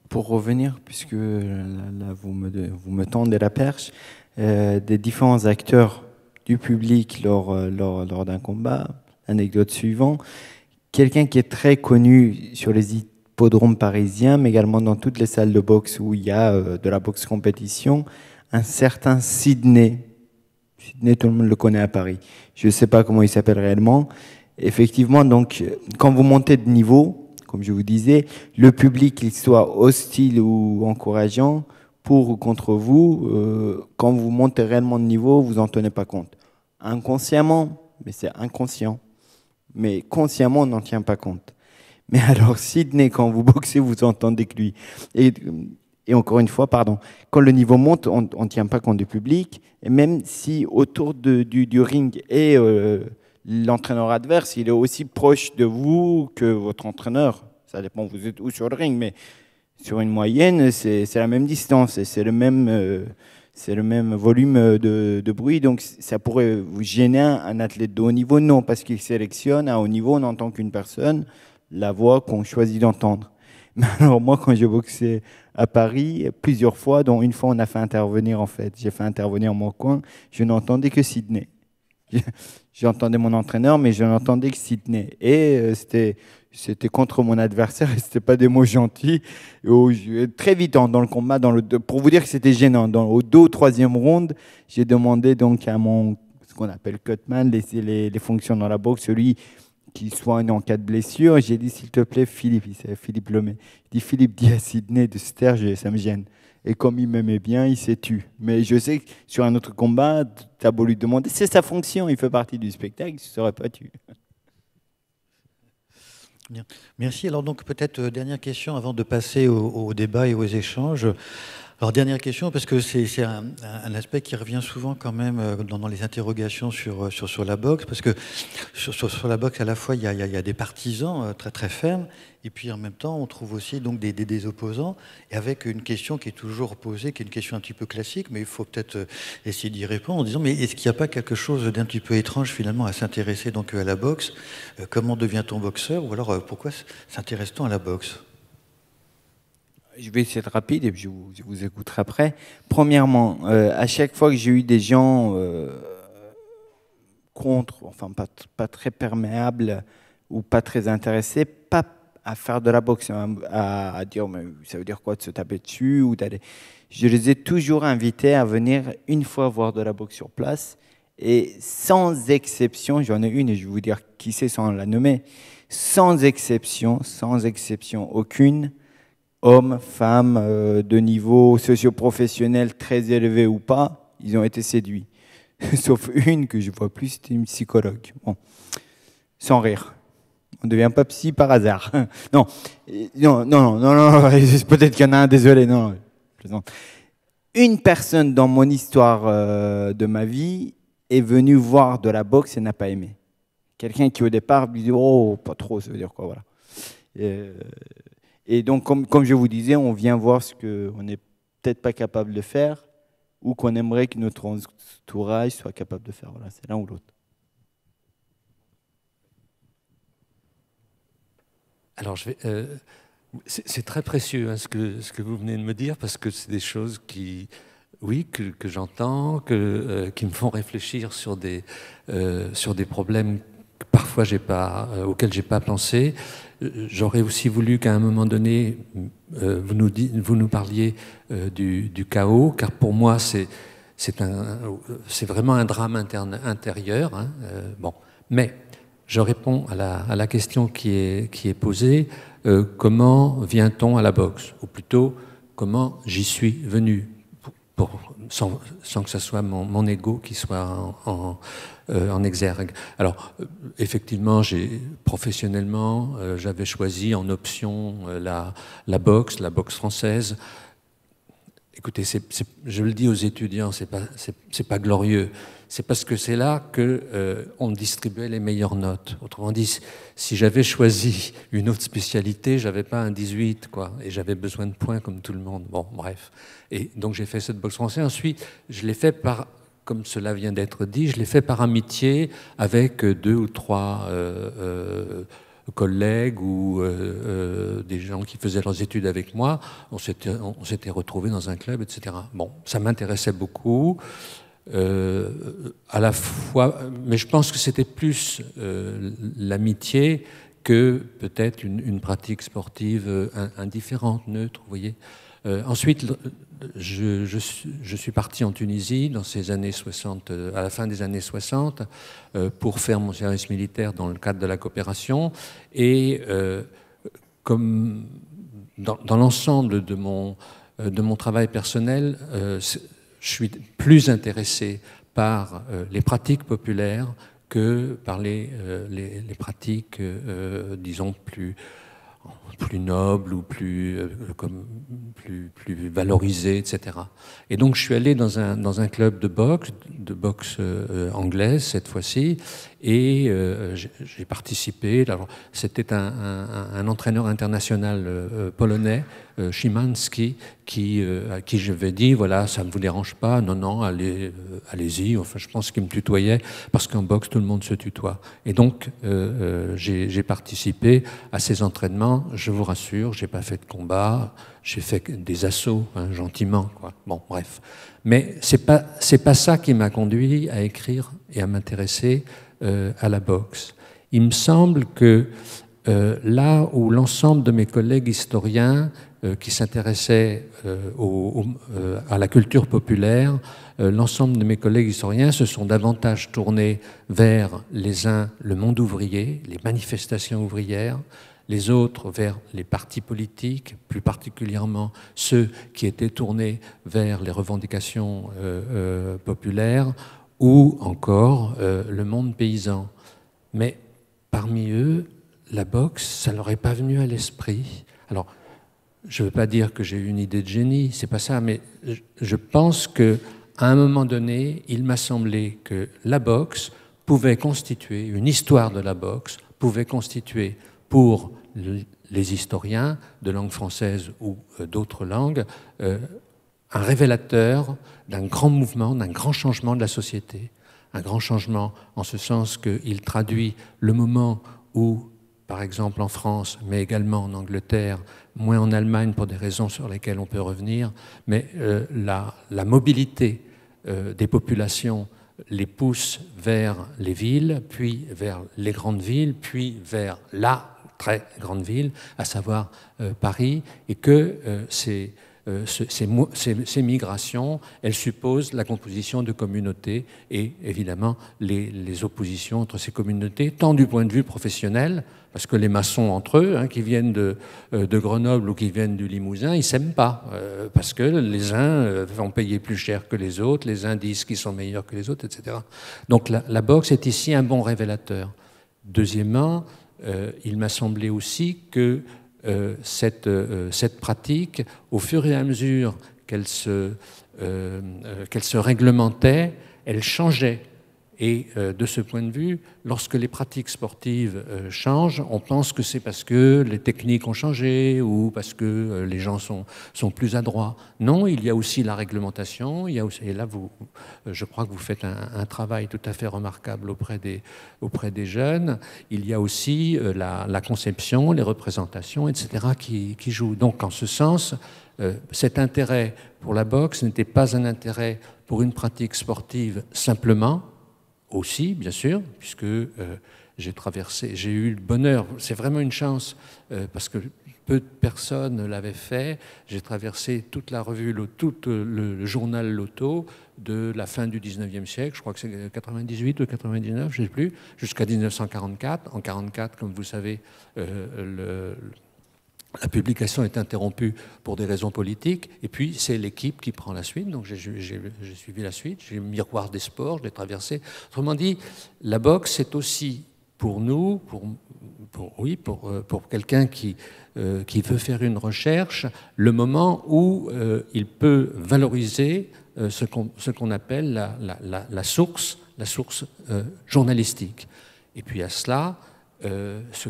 S2: Pour revenir, puisque euh, là, vous, me, tendez la perche, des différents acteurs du public lors, lors d'un combat, anecdote suivante, quelqu'un qui est très connu sur les hippodromes parisiens, mais également dans toutes les salles de boxe où il y a de la boxe compétition, un certain Sidney. Sidney, tout le monde le connaît à Paris. Je ne sais pas comment il s'appelle réellement. Effectivement, donc, quand vous montez de niveau, comme je vous disais, le public, qu'il soit hostile ou encourageant, pour ou contre vous, euh, quand vous montez réellement de niveau, vous n'en tenez pas compte. Inconsciemment, mais c'est inconscient. Mais consciemment, on n'en tient pas compte. Mais alors, Sidney, quand vous boxez, vous entendez que lui. Et euh, et encore une fois, pardon, quand le niveau monte, on ne tient pas compte du public, et même si autour du, ring est euh, l'entraîneur adverse, il est aussi proche de vous que votre entraîneur. Ça dépend, vous êtes où sur le ring, mais sur une moyenne, c'est la même distance et c'est le même... Euh, volume de, bruit, donc ça pourrait vous gêner un athlète de haut niveau, non, parce qu'il sélectionne à haut niveau, on tant qu'une personne, la voix qu'on choisit d'entendre. Alors moi, quand j'ai boxé à Paris, plusieurs fois, dont une fois, on a fait intervenir, en fait. J'ai fait intervenir mon coin. Je n'entendais que Sydney. J'entendais mon entraîneur, mais je n'entendais que Sydney. Et euh, c'était, c'était contre mon adversaire, et c'était pas des mots gentils. Et très vite, hein, dans le combat, dans le, pour vous dire que c'était gênant, dans, au deux troisième ronde, j'ai demandé donc à mon, ce qu'on appelle cutman, laisser les, les fonctions dans la boxe, celui qu'il soit en cas de blessure. J'ai dit, s'il te plaît, Philippe, il s'appelle Philippe Lemay. Il dit, Philippe, dis à Sidney de sterge ça me gêne. Et comme il m'aimait bien, il s'est tu. Mais je sais que sur un autre combat, tu as beau lui demander, c'est sa fonction, il fait partie du spectacle, il ne serait pas tu.
S1: Merci. Alors donc peut-être euh, dernière question avant de passer au, au débat et aux échanges. Alors dernière question, parce que c'est un, aspect qui revient souvent quand même euh, dans, les interrogations euh, sur, sur, la boxe, parce que sur, sur, la boxe, à la fois, il y, a, y a, des partisans euh, très très fermes, et puis en même temps, on trouve aussi donc des, des, opposants, et avec une question qui est toujours posée, qui est une question un petit peu classique, mais il faut peut-être essayer d'y répondre en disant, mais est-ce qu'il n'y a pas quelque chose d'un petit peu étrange finalement à s'intéresser donc à la boxe Comment devient-on boxeur Ou alors pourquoi s'intéresse-t-on à la boxe je vais essayer de rapide et je vous, écouterai après.
S2: Premièrement, euh, à chaque fois que j'ai eu des gens euh, contre, enfin pas, pas, très perméables ou pas très intéressés, pas à faire de la boxe, hein, à, à dire mais ça veut dire quoi de se taper dessus ou d'aller. Je les ai toujours invités à venir une fois voir de la boxe sur place et sans exception, j'en ai une et je vais vous dire qui c'est sans la nommer, sans exception, sans exception aucune, hommes, femmes euh, de niveau socio-professionnel très élevé ou pas, ils ont été séduits. Sauf une que je vois plus, c'était une psychologue. Bon. Sans rire. On ne devient pas psy par hasard. non. non, non, non, non, peut-être qu'il y en a un, désolé, non, Une personne dans mon histoire euh, de ma vie est venue voir de la boxe et n'a pas aimé. Quelqu'un qui au départ lui dit, oh, pas trop, ça veut dire quoi, voilà. Euh, et donc, comme, je vous disais, on vient voir ce qu'on n'est peut-être pas capable de faire ou qu'on aimerait que notre entourage soit capable de faire. Voilà, c'est l'un ou l'autre.
S3: Alors, euh, c'est très précieux hein, ce, que, ce que vous venez de me dire parce que c'est des choses qui, oui, que, j'entends, que, euh, qui me font réfléchir sur des, euh, sur des problèmes parfois j'ai pas, euh, auquel j'ai pas pensé. Euh, j'aurais aussi voulu qu'à un moment donné, euh, vous, nous vous nous parliez du, chaos, car pour moi, c'est c'est vraiment un drame interne, intérieur. Hein, bon, mais je réponds à la, question qui est, qui est posée comment vient-on à la boxe Ou plutôt, comment j'y suis venu pour, sans, que ce soit mon, mon ego qui soit en euh, en exergue. Alors, euh, effectivement, professionnellement, euh, j'avais choisi en option la, la, boxe, la boxe française. Écoutez, je le dis aux étudiants, c'est pas, pas glorieux. C'est parce que c'est là que on distribuait les meilleures notes. Autrement dit, si j'avais choisi une autre spécialité, j'avais pas un 18, quoi, et j'avais besoin de points comme tout le monde. Bon, bref. Et donc j'ai fait cette boxe française. Ensuite, je l'ai fait par comme cela vient d'être dit, je l'ai fait par amitié avec deux ou trois euh, euh, collègues ou euh, des gens qui faisaient leurs études avec moi. On s'était, on s'était retrouvés dans un club, etc. Bon, ça m'intéressait beaucoup. à la fois, mais je pense que c'était plus l'amitié que peut-être une, une pratique sportive indifférente, neutre, vous voyez. ensuite, je, suis parti en Tunisie dans ces années 60, euh, à la fin des années 60 euh, pour faire mon service militaire dans le cadre de la coopération. Et euh, comme dans, l'ensemble de mon, de mon travail personnel, je suis plus intéressé par les pratiques populaires que par les, les pratiques, disons, plus plus noble ou plus, euh, comme, plus, plus valorisé, etc. Et donc je suis allé dans un, dans un club de boxe, de boxe euh, anglaise cette fois-ci, et euh, j'ai participé. C'était un, entraîneur international euh, euh, polonais, Szymanski, qui, à qui je vais dire voilà, ça ne vous dérange pas, non, non, allez-y. enfin, je pense qu'il me tutoyait, parce qu'en boxe, tout le monde se tutoie. Et donc, j'ai participé à ces entraînements. Je vous rassure, je n'ai pas fait de combat, j'ai fait des assauts, hein, gentiment. Bon, bref. Mais ce n'est pas, pas ça qui m'a conduit à écrire et à m'intéresser euh, à la boxe. Il me semble que euh, là où l'ensemble de mes collègues historiens euh, qui s'intéressaient à la culture populaire, l'ensemble de mes collègues historiens se sont davantage tournés vers les uns le monde ouvrier, les manifestations ouvrières, les autres vers les partis politiques, plus particulièrement ceux qui étaient tournés vers les revendications populaires, ou encore euh, le monde paysan. Mais parmi eux, la boxe, ça leur est pas venu à l'esprit. Alors, je ne veux pas dire que j'ai eu une idée de génie, c'est pas ça, mais je pense que à un moment donné, il m'a semblé que la boxe pouvait constituer une histoire de la boxe, pouvait constituer pour les historiens de langue française ou euh, d'autres langues euh, un révélateur d'un grand mouvement, d'un grand changement de la société, un grand changement en ce sens qu'il traduit le moment où, par exemple en France, mais également en Angleterre, moins en Allemagne pour des raisons sur lesquelles on peut revenir, mais euh, la, mobilité euh, des populations les pousse vers les villes, puis vers les grandes villes, puis vers la très grande ville, à savoir euh, Paris, et que c'est euh, ces, migrations, elles supposent la composition de communautés et évidemment les, oppositions entre ces communautés, tant du point de vue professionnel, parce que les maçons entre eux, hein, qui viennent de, euh, de, Grenoble ou qui viennent du Limousin, ils s'aiment pas, euh, parce que les uns vont payer plus cher que les autres, les uns disent qu'ils sont meilleurs que les autres, etc. Donc la, boxe est ici un bon révélateur. Deuxièmement, il m'a semblé aussi que euh, euh, cette, pratique, au fur et à mesure qu'elle se, euh, se, réglementait, elle changeait. Et euh, de ce point de vue, lorsque les pratiques sportives euh, changent, on pense que c'est parce que les techniques ont changé ou parce que euh, les gens sont, sont plus adroits. Non, il y a aussi la réglementation. Il y a aussi, et là, vous, je crois que vous faites un, travail tout à fait remarquable auprès des, auprès des jeunes. Il y a aussi la, conception, les représentations, etc., qui, qui jouent. Donc, en ce sens, cet intérêt pour la boxe n'était pas un intérêt pour une pratique sportive simplement, aussi, bien sûr, puisque euh, j'ai traversé, j'ai eu le bonheur, c'est vraiment une chance, euh, parce que peu de personnes l'avaient fait. J'ai traversé toute la revue, tout euh, le journal Loto de la fin du 19e siècle, je crois que c'est 98 ou 99, je ne sais plus, jusqu'à 1944. En 1944, comme vous savez, le, la publication est interrompue pour des raisons politiques, et puis c'est l'équipe qui prend la suite. Donc j'ai suivi la suite, j'ai miroir des sports, je l'ai traversé. Autrement dit, la boxe, c'est aussi pour nous, pour, pour oui, pour, euh, pour quelqu'un qui, euh, qui veut faire une recherche, le moment où euh, il peut valoriser ce qu'on appelle la, la, source, la source journalistique. Et puis à cela, ce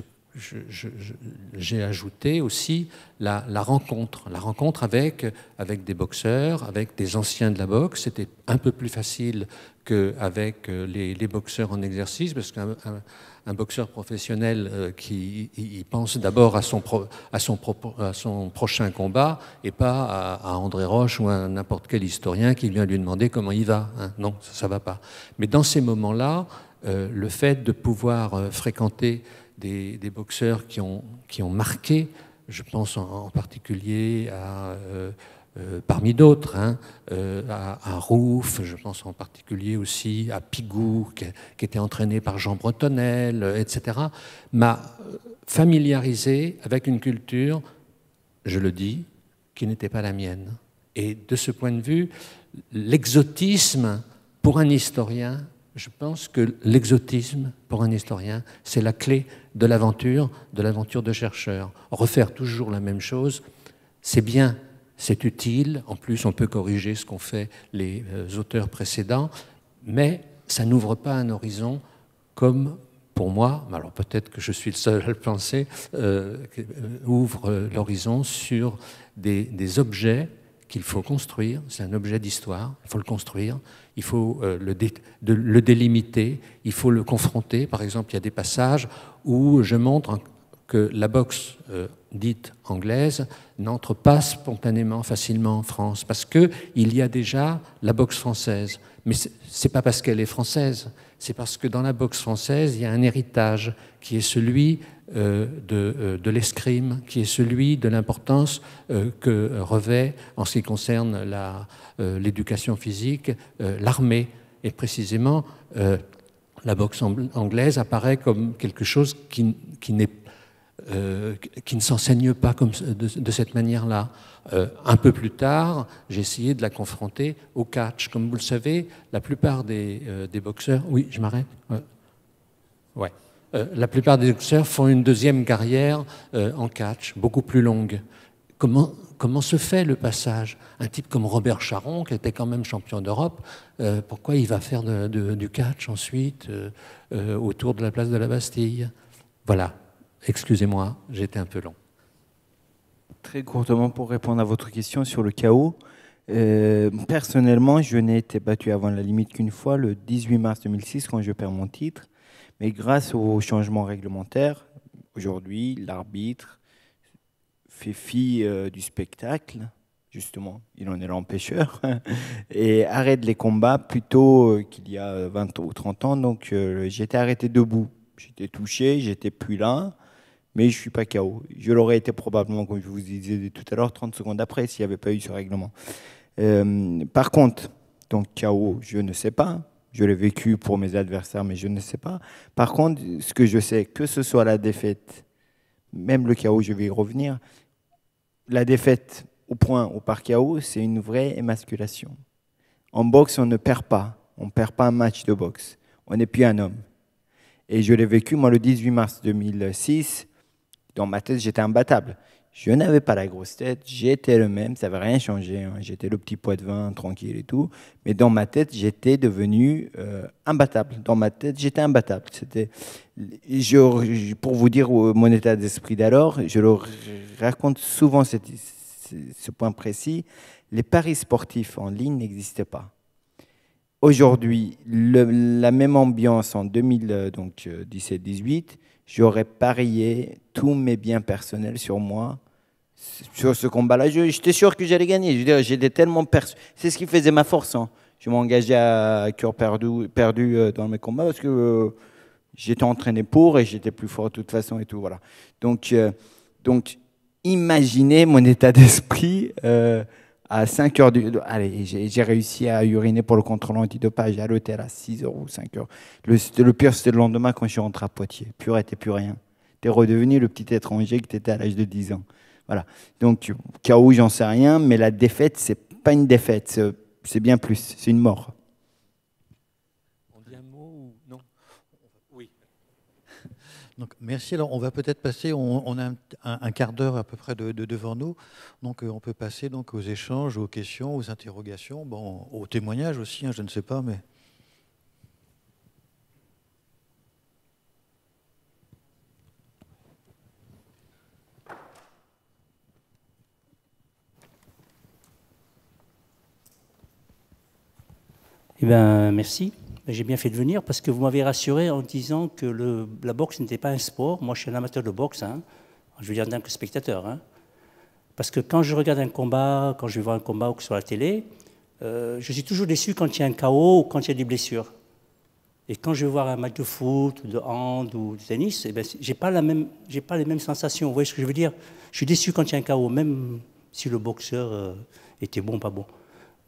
S3: j'ai ajouté aussi la, rencontre, la rencontre avec, avec des boxeurs, avec des anciens de la boxe. C'était un peu plus facile qu'avec euh, les, les, boxeurs en exercice, parce qu'un un, boxeur professionnel euh, qui il pense d'abord à son, à, son à son prochain combat et pas à, André Roche ou à n'importe quel historien qui vient lui demander comment il va. Hein. non, ça ne va pas. Mais dans ces moments-là, euh, le fait de pouvoir fréquenter des, boxeurs qui ont, qui ont marqué. Je pense en, particulier à, euh, euh, parmi d'autres, hein, euh, à, Rouf, je pense en particulier aussi à Pigou, qui était entraîné par Jean Bretonnel, etc., m'a familiarisé avec une culture, je le dis, qui n'était pas la mienne. Et de ce point de vue, l'exotisme, pour un historien, je pense que l'exotisme, pour un historien, c'est la clé de l'aventure, de l'aventure de chercheur. Refaire toujours la même chose, c'est bien, c'est utile, en plus on peut corriger ce qu'ont fait les euh, auteurs précédents, mais ça n'ouvre pas un horizon comme pour moi, alors peut-être que je suis le seul à le penser, euh, euh, ouvre l'horizon sur des objets qu'il faut construire, c'est un objet d'histoire, il faut le construire, il faut euh, le, délimiter, il faut le confronter. Par exemple, il y a des passages où je montre que la boxe euh, dite anglaise n'entre pas spontanément, facilement en France, parce qu'il y a déjà la boxe française. Mais ce n'est pas parce qu'elle est française, c'est parce que dans la boxe française, il y a un héritage qui est celui euh, euh, de, l'escrime, qui est celui de l'importance euh, que revêt, en ce qui concerne l'éducation physique, l'armée. Et précisément, la boxe anglaise apparaît comme quelque chose qui, qui n'est euh, qui ne s'enseigne pas comme, de, cette manière-là. Euh, un peu plus tard, j'ai essayé de la confronter au catch. Comme vous le savez, la plupart des, euh, boxeurs. Oui, je m'arrête Ouais. la plupart des boxeurs font une deuxième carrière en catch, beaucoup plus longue. Comment, comment se fait le passage Un type comme Robert Charon, qui était quand même champion d'Europe, pourquoi il va faire du catch ensuite autour de la place de la Bastille Voilà, Excusez-moi, j'étais un peu long. Très courtement pour répondre à votre question
S2: sur le chaos. Euh, personnellement, je n'ai été battu avant la limite qu'une fois, le 18 mars 2006, quand je perds mon titre. Mais grâce aux changements réglementaires, aujourd'hui, l'arbitre fait fi euh, du spectacle, justement, il en est l'empêcheur, et arrête les combats plutôt euh, qu'il y a 20 ou 30 ans. Donc j'étais arrêté debout. J'étais touché, j'étais plus là mais je ne suis pas KO. Je l'aurais été probablement, comme je vous disais tout à l'heure, 30 secondes après s'il n'y avait pas eu ce règlement. Euh, par contre, donc KO, je ne sais pas. Je l'ai vécu pour mes adversaires, mais je ne sais pas. Par contre, ce que je sais, que ce soit la défaite, même le KO, je vais y revenir, la défaite au point ou par KO, c'est une vraie émasculation. En boxe, on ne perd pas. On ne perd pas un match de boxe. On n'est plus un homme. Et je l'ai vécu, moi, le 18 mars 2006, dans ma tête, j'étais imbattable. Je n'avais pas la grosse tête, j'étais le même, ça n'avait rien changé. Hein. J'étais le petit poids de vin, tranquille et tout. Mais dans ma tête, j'étais devenu euh, imbattable. Dans ma tête, j'étais imbattable. C'était, pour vous dire euh, mon état d'esprit d'alors, je le raconte souvent ce point précis. Les paris sportifs en ligne n'existaient pas. Aujourd'hui, la même ambiance en 2017-18, j'aurais parié tous mes biens personnels sur moi, sur ce combat-là. J'étais sûr que j'allais gagner. J'étais tellement perçu. C'est ce qui faisait ma force. Hein. Je m'engageais à cœur perdu, perdu euh, dans mes combats parce que euh, j'étais entraîné pour et j'étais plus fort de toute façon et tout. Voilà. Donc, euh, donc imaginez mon état d'esprit à 5 heures du. Allez, j'ai réussi à uriner pour le contrôle antidopage à l'hôtel à 6 heures ou 5 heures. Le, pire, c'était le lendemain quand je suis rentré à Poitiers. Purée, t'es plus rien. T'es redevenu le petit étranger que t'étais à l'âge de 10 ans. Voilà. Donc, où j'en sais rien, mais la défaite, c'est pas une défaite, c'est bien plus, c'est une mort.
S1: merci. Alors, on va peut-être passer, on, a un, quart d'heure à peu près de, devant nous. Donc, euh, on peut passer donc, aux échanges, aux questions, aux interrogations, bon, aux témoignages aussi, hein, je ne sais pas, mais.
S4: Eh bien, merci j'ai bien fait de venir parce que vous m'avez rassuré en disant que la boxe n'était pas un sport. Moi, je suis un amateur de boxe, hein. je veux dire en tant que spectateur. Hein. Parce que quand je regarde un combat, quand je vais vois un combat ou que sur la télé, euh, je suis toujours déçu quand il y a un chaos ou quand il y a des blessures. Et quand je vais voir un match de foot, ou de hand ou de tennis, eh ben, je n'ai pas, pas les mêmes sensations. Vous voyez ce que je veux dire Je suis déçu quand il y a un chaos, même si le boxeur euh, était bon ou pas bon.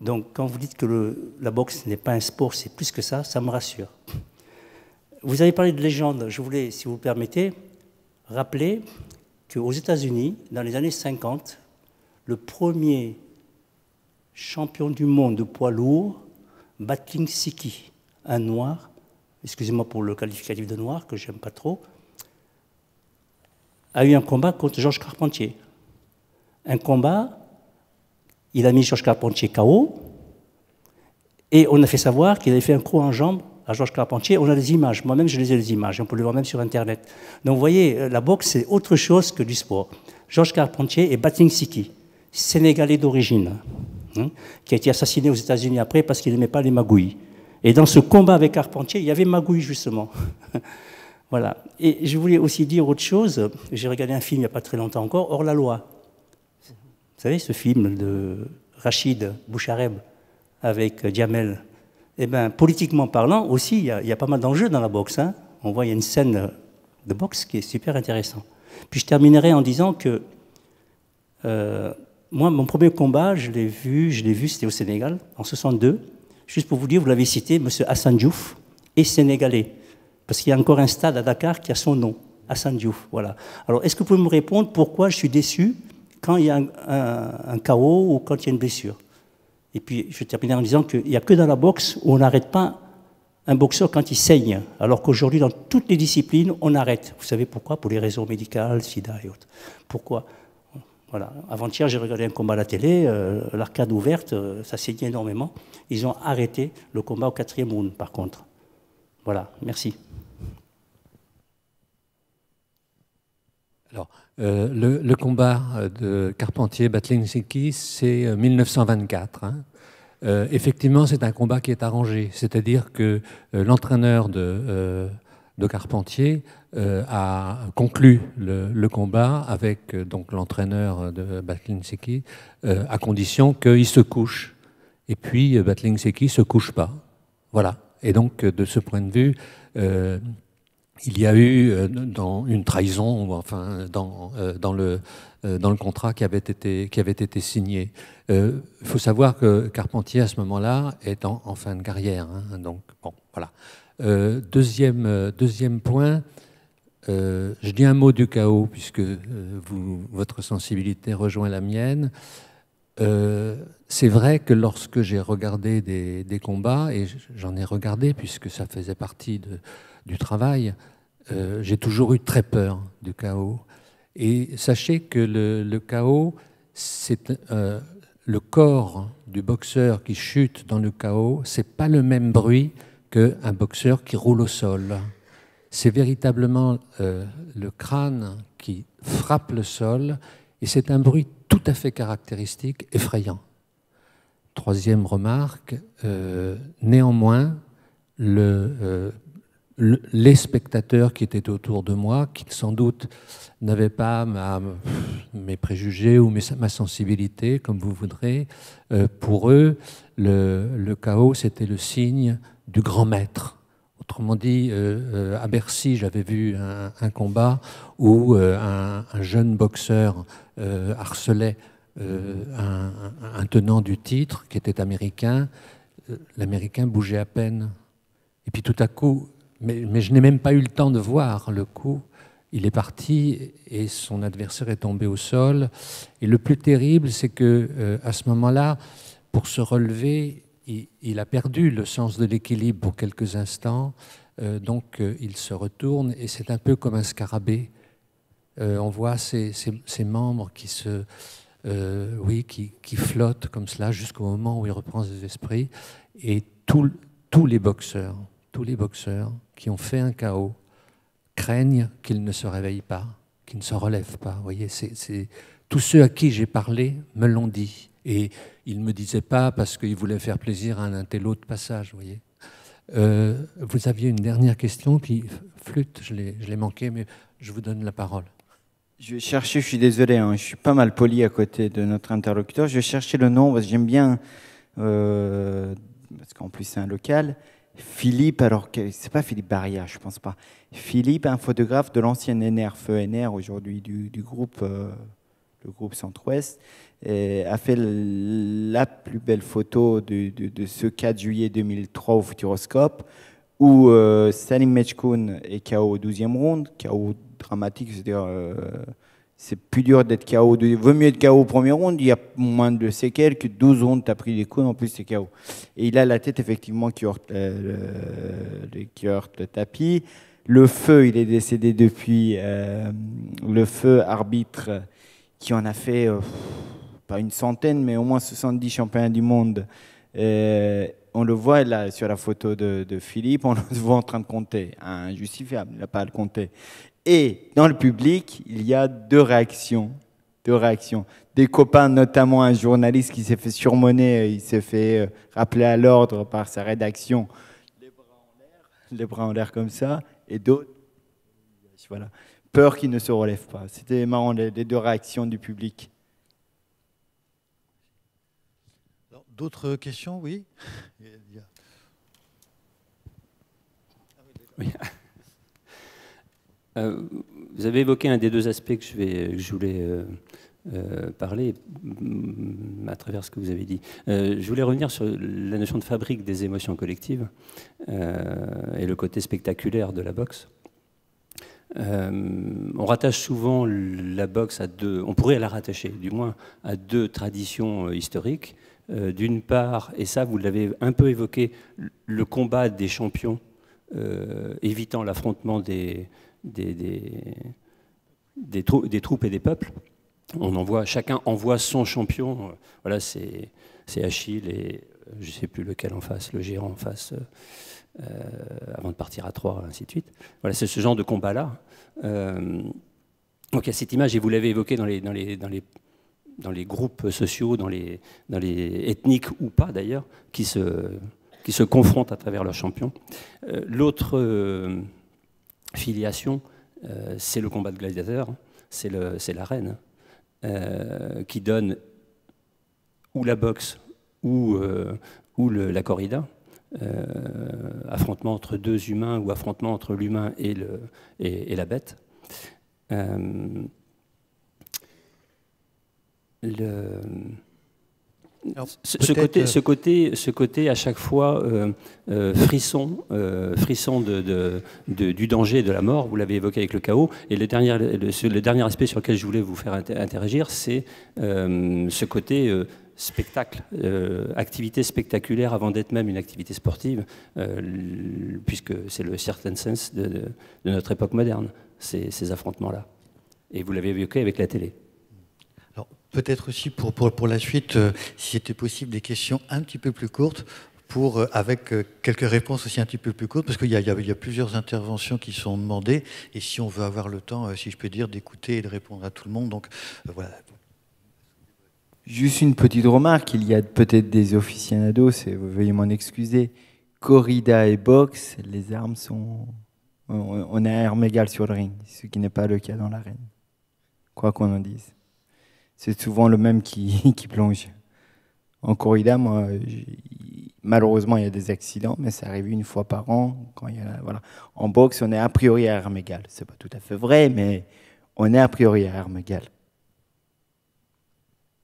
S4: Donc quand vous dites que la boxe n'est pas un sport, c'est plus que ça, ça me rassure. Vous avez parlé de légende, je voulais, si vous le permettez, rappeler qu'aux États-Unis, dans les années 50, le premier champion du monde de poids lourd, Batling Siki, un noir, excusez-moi pour le qualificatif de noir que j'aime pas trop, a eu un combat contre Georges Carpentier. Un combat il a mis Georges Carpentier KO, et on a fait savoir qu'il avait fait un coup en jambe à Georges Carpentier. On a des images, moi-même je les ai les images, on peut les voir même sur Internet. Donc vous voyez, euh, la boxe c'est autre chose que du sport. Georges Carpentier est Batting Siki, sénégalais d'origine, hein, qui a été assassiné aux États-Unis après parce qu'il n'aimait pas les magouilles. Et dans ce combat avec Carpentier, il y avait magouille justement. voilà. Et je voulais aussi dire autre chose. J'ai regardé un film il n'y a pas très longtemps encore, Hors la loi, vous savez, ce film de Rachid Bouchareb avec Djamel, eh ben, politiquement parlant aussi, il y, a pas mal d'enjeux dans la boxe. Hein. On voit, il y a une scène de boxe qui est super intéressante. Puis je terminerai en disant que euh, moi, mon premier combat, je l'ai vu, je l'ai vu, c'était au Sénégal, en 62. Juste pour vous dire, vous l'avez cité, M. Hassan Diouf est sénégalais. Parce qu'il y a encore un stade à Dakar qui a son nom, Hassan Diouf. Voilà. Alors, est-ce que vous pouvez me répondre pourquoi je suis déçu quand il y a un, chaos ou quand il y a une blessure. Et puis, je terminer en disant qu'il n'y a que dans la boxe où on n'arrête pas un boxeur quand il saigne, alors qu'aujourd'hui, dans toutes les disciplines, on arrête. Vous savez pourquoi Pour les raisons médicales, sida et autres. Pourquoi voilà. Avant-hier, j'ai regardé un combat à la télé, euh, l'arcade ouverte, euh, ça saignait énormément. Ils ont arrêté le combat au quatrième round, par contre. Voilà, merci.
S3: Alors, euh, le, combat euh, de carpentier batlinski c'est 1924. Euh, hein. effectivement, c'est un combat qui est arrangé, c'est-à-dire que l'entraîneur de, de, Carpentier a conclu le, combat avec donc l'entraîneur de Batlingsiki, à condition qu'il se couche. Et puis ne se couche pas. Voilà. Et donc, de ce point de vue, il y a eu euh, dans une trahison, enfin dans, euh, dans, le, euh, dans le contrat qui avait été, qui avait été signé. Il faut savoir que Carpentier, à ce moment-là, est en, fin de carrière. Hein, donc, bon, voilà. deuxième, deuxième point, je dis un mot du chaos, puisque vous, votre sensibilité rejoint la mienne. Euh, c'est vrai que lorsque j'ai regardé des, combats, et j'en ai regardé puisque ça faisait partie du travail, euh, j'ai toujours eu très peur du chaos. Et sachez que le, chaos, c'est euh, le corps du boxeur qui chute dans le chaos, c'est pas le même bruit qu'un boxeur qui roule au sol. C'est véritablement le crâne qui frappe le sol et c'est un bruit tout à fait caractéristique, effrayant. Troisième remarque, euh, néanmoins, euh, les spectateurs qui étaient autour de moi, qui sans doute n'avaient pas mes préjugés ou ma sensibilité, comme vous voudrez, euh, pour eux, le, le chaos, c'était le signe du grand maître Autrement dit, euh, euh, à Bercy, j'avais vu un, combat où euh, un, jeune boxeur harcelait un, tenant du titre qui était américain. L'américain bougeait à peine. Et puis tout à coup, mais, mais je n'ai même pas eu le temps de voir le coup. Il est parti et son adversaire est tombé au sol. Et le plus terrible, c'est que à ce moment-là, pour se relever, il, a perdu le sens de l'équilibre pour quelques instants, euh, donc euh, il se retourne et c'est un peu comme un scarabée. Euh, on voit ses, membres qui se, oui, qui, flottent comme cela jusqu'au moment où il reprend ses esprits et tous les boxeurs, tous les boxeurs qui ont fait un chaos craignent qu'ils ne se réveillent pas, qu'ils ne se relèvent pas. Vous voyez, tous ceux à qui j'ai parlé me l'ont dit. Et il ne me disait pas parce qu'il voulait faire plaisir à un tel de passage, vous voyez. Euh, vous aviez une dernière question, qui flûte, je l'ai manqué, mais je vous donne la parole.
S2: Je vais chercher, je suis désolé, hein, je suis pas mal poli à côté de notre interlocuteur. Je vais chercher le nom parce que j'aime bien, euh, parce qu'en plus c'est un local. Philippe, alors que c'est pas Philippe Barrière, je pense pas. Philippe, un photographe de l'ancienne NR, Feu NR, aujourd'hui du, groupe, euh, le groupe Centre-Ouest. Euh, a fait la plus belle photo de, ce 4 juillet 2003 au Futuroscope, où euh, Salim Mechkoun est KO au 12e round, KO dramatique, c'est-à-dire euh, c'est plus dur d'être KO, de, vaut mieux être KO au premier round, il y a moins de séquelles que 12 rounds, tu pris des coups, en plus c'est KO. Et il a la tête effectivement qui heurte, qui heurte le tapis. Le feu, il est décédé depuis. le feu arbitre qui en a fait pas une centaine, mais au moins 70 championnats du monde. on le voit là sur la photo de, Philippe, on le voit en train de compter. Ah, injustifiable, il n'a pas à le compter. Et dans le public, il y a deux réactions. Deux réactions. Des copains, notamment un journaliste qui s'est fait surmonner, euh, il s'est fait euh, rappeler à l'ordre par sa rédaction, les bras en l'air, les bras en l'air comme ça, et d'autres, voilà, peur qu'il ne se relève pas. C'était marrant les deux réactions du public.
S1: D'autres questions Oui
S5: euh, vous avez évoqué un des deux aspects que je, vais, voulais euh, euh, parler mm, à travers ce que vous avez dit. je voulais revenir sur la notion de fabrique des émotions collectives et le côté spectaculaire de la boxe. on rattache souvent la boxe à deux, on pourrait la rattacher du moins à deux traditions historiques. Euh, d'une part, et ça vous l'avez un peu évoqué, le combat des champions, euh, évitant l'affrontement des, des, des, des, troupes et des peuples. On envoie, chacun envoie son champion. Voilà, c'est Achille et euh, je ne sais plus lequel en face, le géant en face, avant de partir à Troie, ainsi de suite. Voilà, c'est ce genre de combat-là. donc il y a cette image, et vous l'avez évoqué dans les, dans les, dans les dans les groupes sociaux, dans les, les ethniques ou pas d'ailleurs, qui se, qui se confrontent à travers leurs champions. Euh, l'autre euh, filiation, euh, c'est le combat de gladiateurs, hein. c'est l'arène, qui donne ou la boxe ou, ou la corrida. affrontement entre deux humains ou affrontement entre l'humain et, et, la bête le, ce, côté, euh, ce, côté, ce côté à chaque fois euh, euh, frisson, frisson de, du danger et de la mort, vous l'avez évoqué avec le chaos, et le dernier, le, dernier aspect sur lequel je voulais vous faire interagir, c'est ce côté spectacle, activité spectaculaire avant d'être même une activité sportive, puisque c'est le certain sens de, notre époque moderne, ces affrontements-là. Et vous l'avez évoqué avec la télé.
S1: Peut-être aussi pour, pour, la suite, euh, si c'était possible, des questions un petit peu plus courtes, pour, euh, avec euh, quelques réponses aussi un petit peu plus courtes, parce qu'il y, a plusieurs interventions qui sont demandées, et si on veut avoir le temps, si je peux dire, d'écouter et de répondre à tout le monde. Donc voilà.
S2: Juste une petite remarque, il y a peut-être des dos, et veuillez m'en excuser. Corrida et boxe, les armes sont. On a à arme sur le ring, ce qui n'est pas le cas dans l'arène, quoi qu'on en dise c'est souvent le même qui, plonge. En corrida, malheureusement, il y a des accidents, mais ça arrive une fois par an. Quand il y a, voilà. En boxe, on est a priori à C'est pas tout à fait vrai, mais on est
S3: a priori à armes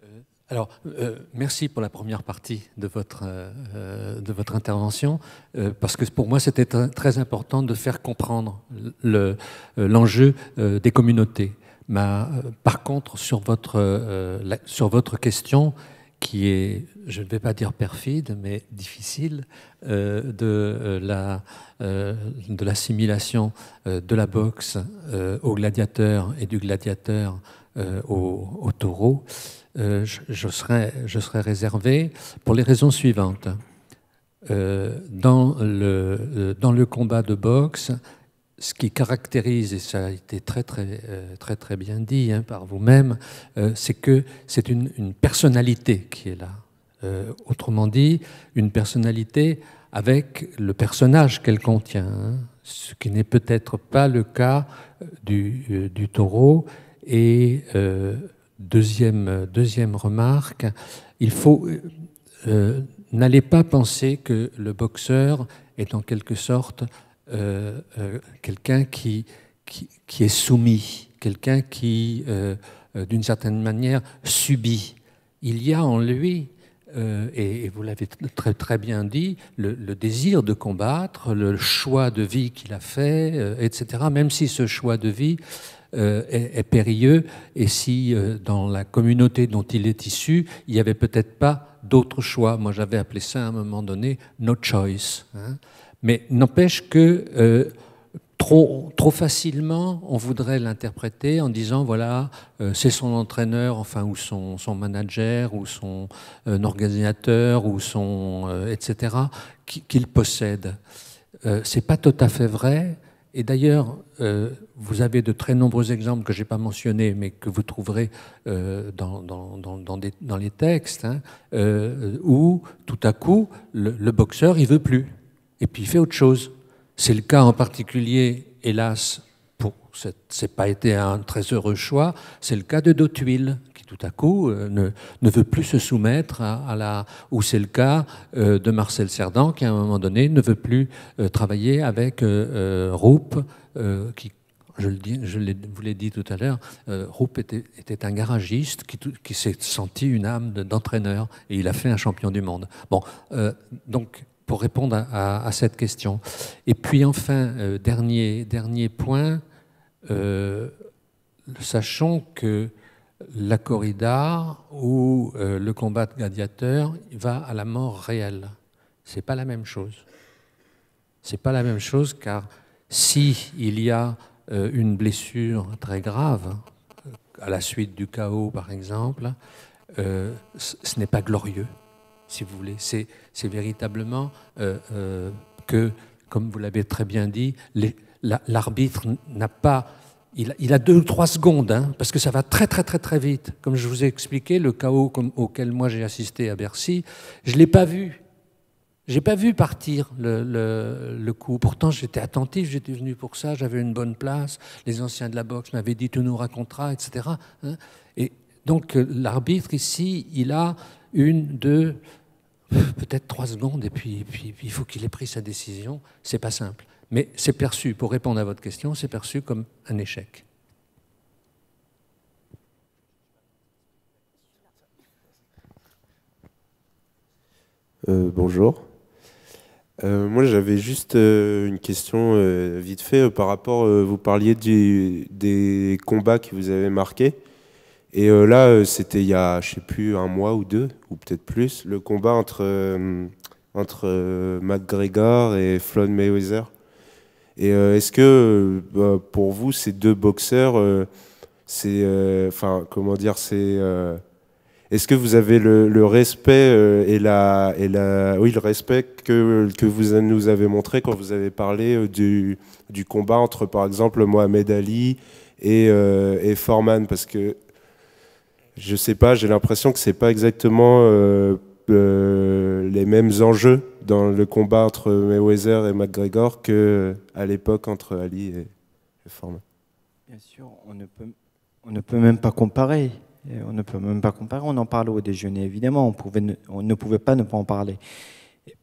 S3: euh, Alors, euh, merci pour la première partie de votre, euh, de votre intervention, parce que pour moi, c'était très important de faire comprendre l'enjeu des communautés. Euh, par contre, sur votre, euh, sur votre question, qui est, je ne vais pas dire perfide, mais difficile, euh, de la de l'assimilation de la boxe au gladiateur et du gladiateur au, taureau, je, je, serais, je serais réservé pour les raisons suivantes. dans, le, dans le combat de boxe, ce qui caractérise, et ça a été très très, euh, très, très bien dit hein, par vous-même, euh, c'est que c'est une, personnalité qui est là. Euh, autrement dit, une personnalité avec le personnage qu'elle contient, hein, ce qui n'est peut-être pas le cas du, taureau. Et deuxième, deuxième remarque, il faut... N'allez pas penser que le boxeur est en quelque sorte euh, euh, quelqu'un qui, qui, qui, est soumis, quelqu'un qui, euh, d'une certaine manière, subit. Il y a en lui, et, vous l'avez très, très bien dit, le, désir de combattre, le choix de vie qu'il a fait, etc., même si ce choix de vie est, périlleux, et si dans la communauté dont il est issu, il n'y avait peut-être pas d'autre choix. Moi, j'avais appelé ça à un moment donné no choice. Hein. Mais n'empêche que euh, trop, trop facilement, on voudrait l'interpréter en disant voilà, euh, c'est son entraîneur, enfin, ou son, son manager, ou son euh, organisateur, ou son. etc., qu'il possède. c'est pas tout à fait vrai. Et d'ailleurs, vous avez de très nombreux exemples que je n'ai pas mentionnés, mais que vous trouverez dans, dans, dans, les textes, hein, où tout à coup, le, le boxeur, il veut plus et puis il fait autre chose. C'est le cas en particulier, hélas, pour ce n'est pas été un très heureux choix, c'est le cas de Dautuil, qui tout à coup euh, ne, ne veut plus se soumettre à, la... Ou c'est le cas euh, de Marcel Cerdan, qui à un moment donné ne veut plus euh, travailler avec euh, Roupe, qui je, le dis, je vous l'ai dit tout à l'heure, Roupe était, était, un garagiste qui, qui s'est senti une âme d'entraîneur et il a fait un champion du monde. Bon, donc pour répondre à, cette question. Et puis enfin, euh, dernier, dernier point, euh, sachons que la corrida ou euh, le combat de gladiateur va à la mort réelle. C'est pas la même chose. C'est pas la même chose car si il y a une blessure très grave à la suite du chaos par exemple, ce n'est pas glorieux si vous voulez. C'est véritablement euh, euh, que, comme vous l'avez très bien dit, l'arbitre n'a pas... Il, il, a deux ou trois secondes, hein, parce que ça va très très très très vite. Comme je vous ai expliqué, le chaos auquel moi j'ai assisté à Bercy, je ne l'ai pas vu. J'ai pas vu partir le, le coup. Pourtant, j'étais attentif, j'étais venu pour ça, j'avais une bonne place. Les anciens de la boxe m'avaient dit tu nous raconteras, etc. Hein. Et donc euh, l'arbitre ici, il a une, deux, peut-être trois secondes, et puis, il faut qu'il ait pris sa décision. C'est pas simple. Mais c'est perçu, pour répondre à votre question, c'est perçu comme un échec.
S2: Euh, bonjour. Euh, moi, j'avais juste euh, une question vite fait par rapport. vous parliez des combats que vous avez marqués. Et euh, là, euh, c'était il y a, je sais plus, un mois ou deux, ou peut-être plus, le combat entre, euh, entre McGregor et Floyd Mayweather. Et est-ce que bah, pour vous, ces deux boxeurs,
S4: c'est, enfin, comment dire, c'est est-ce que vous avez le, respect et, la, et la, oui, le respect que, que vous nous avez montré quand vous avez parlé du, du combat entre, par exemple, Mohamed Ali et, et
S2: Foreman Parce que je sais pas, j'ai l'impression que c'est pas exactement euh, euh, les mêmes enjeux dans le combat entre Mayweather et McGregor que euh, à l'époque entre Ali et, le Bien sûr, on ne peut, même pas comparer. On ne peut même pas comparer. On en parle au déjeuner, évidemment. On, pouvait ne, pouvait pas ne pas en parler.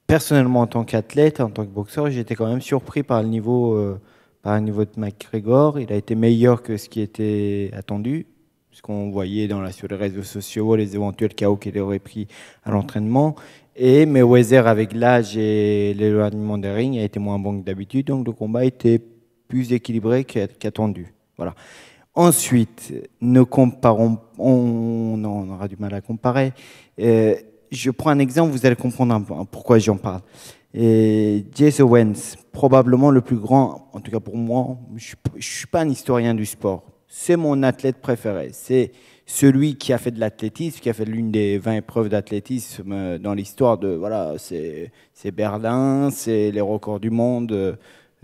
S2: Personnellement, en tant qu'athlète, en tant que boxeur, j'étais quand même surpris par le niveau, par le niveau de McGregor. Il a été meilleur que ce qui était attendu qu'on voyait dans la, sur les réseaux sociaux les éventuels chaos qu'il aurait pris à l'entraînement. Et Mayweather, avec l'âge et l'éloignement des rings, a été moins bon que d'habitude, donc le combat était plus équilibré qu'attendu. Voilà. Ensuite, ne comparons, on, aura du mal à comparer. Euh, je prends un exemple, vous allez comprendre hein, pourquoi j'en parle. Et euh, Jesse Owens, probablement le plus grand, en tout cas pour moi, je ne suis pas un historien du sport, c'est mon athlète préféré. C'est celui qui a fait de l'athlétisme, qui a fait l'une des 20 épreuves d'athlétisme euh, dans l'histoire de. Voilà, c'est Berlin, c'est les records du monde. Euh,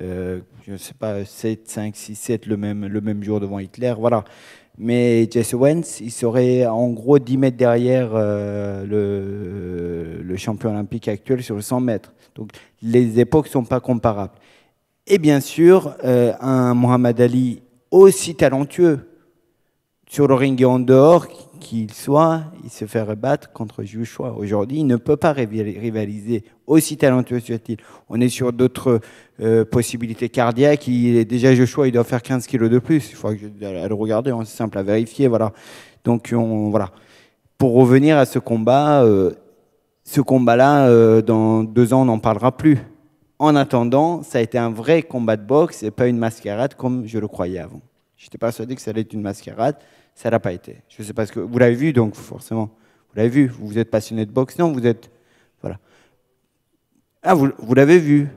S2: euh, je ne sais pas, 7, 5, 6, 7 le même, le même jour devant Hitler, voilà. Mais Jesse Wentz, il serait en gros 10 mètres derrière le, champion olympique actuel sur le 100 mètres. Donc les époques ne sont pas comparables. Et bien sûr, un Mohamed Ali aussi talentueux sur le ring et en dehors qu'il soit, il se fait rebattre contre Joshua. Aujourd'hui, il ne peut pas rivaliser aussi talentueux soit-il. On est sur d'autres euh, possibilités cardiaques. Il est déjà Joshua, il doit faire 15 kilos de plus. Il faut que le regarder, hein, c'est simple à vérifier. Voilà. Donc on, voilà. Pour revenir à ce combat, euh, ce combat-là, euh, dans deux ans, on n'en parlera plus. En attendant, ça a été un vrai combat de boxe et pas une mascarade comme je le croyais avant. J'étais persuadé que ça allait être une mascarade, ça n'a pas été. Je sais pas ce que vous l'avez vu, donc forcément, vous l'avez vu. Vous êtes passionné de boxe, non Vous êtes voilà. Ah, vous, l'avez vu.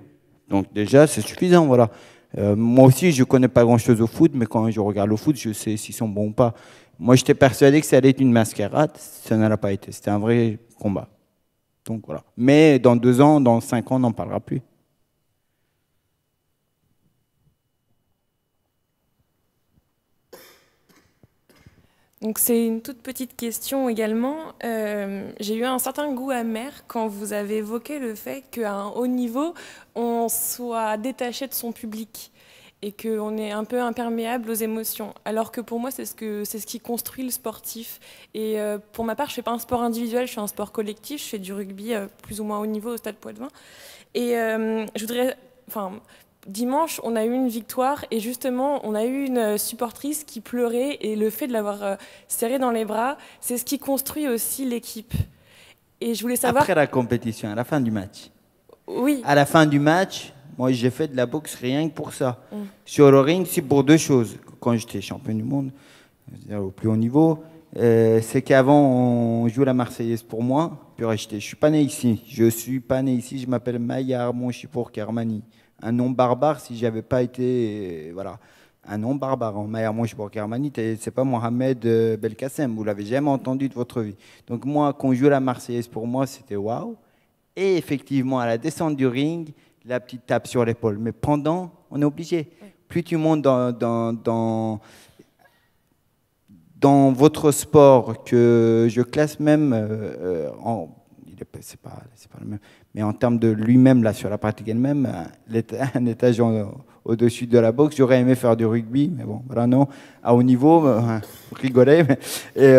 S2: Donc déjà, c'est suffisant, voilà. Euh, moi aussi, je ne connais pas grand-chose au foot, mais quand je regarde le foot, je sais s'ils sont bons ou pas. Moi, j'étais persuadé que ça allait être une mascarade, ça ne pas été. C'était un vrai combat. Donc voilà. Mais dans deux ans, dans cinq ans, on n'en parlera plus. Donc c'est une toute petite question également. Euh, j'ai eu un certain goût amer quand vous avez évoqué le fait qu'à un haut niveau, on soit détaché de son public et qu'on est un peu imperméable aux émotions. Alors que pour moi, c'est ce, ce qui construit le sportif. Et euh, pour ma part, je ne fais pas un sport individuel, je fais un sport collectif. Je fais du rugby euh, plus ou moins haut niveau au Stade Poitvin. Et je voudrais enfin,
S5: dimanche, on a eu une victoire et justement, on a eu une euh, supportrice qui pleurait et le fait de l'avoir euh, serrée dans les bras, c'est ce qui construit aussi l'équipe. Et je
S2: voulais savoir. Après la compétition, à la fin du match. Oui. À la fin du match, moi, j'ai fait de la boxe rien que pour ça. Hum. Sur le ring, c'est pour deux choses. Quand j'étais champion du monde, euh, au plus haut niveau, c'est qu'avant, on joue la Marseillaise pour moi. Puis, je suis pas né ici. Je suis pas né ici. Je m'appelle Maillard pour Kermani un nom barbare si j'avais pas été voilà un nom barbare en Moi, je suis et c'est pas Mohamed euh, Belkacem, vous l'avez jamais entendu de votre vie. Donc moi, quand je la Marseillaise, pour moi, c'était waouh. Et effectivement, à la descente du ring, la petite tape sur l'épaule. Mais pendant, on est obligé. Plus tu montes dans, dans, dans, votre sport, que je classe même euh, en c'est pas, le même. Mais en termes de lui-même, là, sur la pratique elle-même, euh, un étage euh, au-dessus de la boxe, j'aurais aimé faire du rugby, mais bon, voilà, non, à haut niveau, euh, rigoler, et,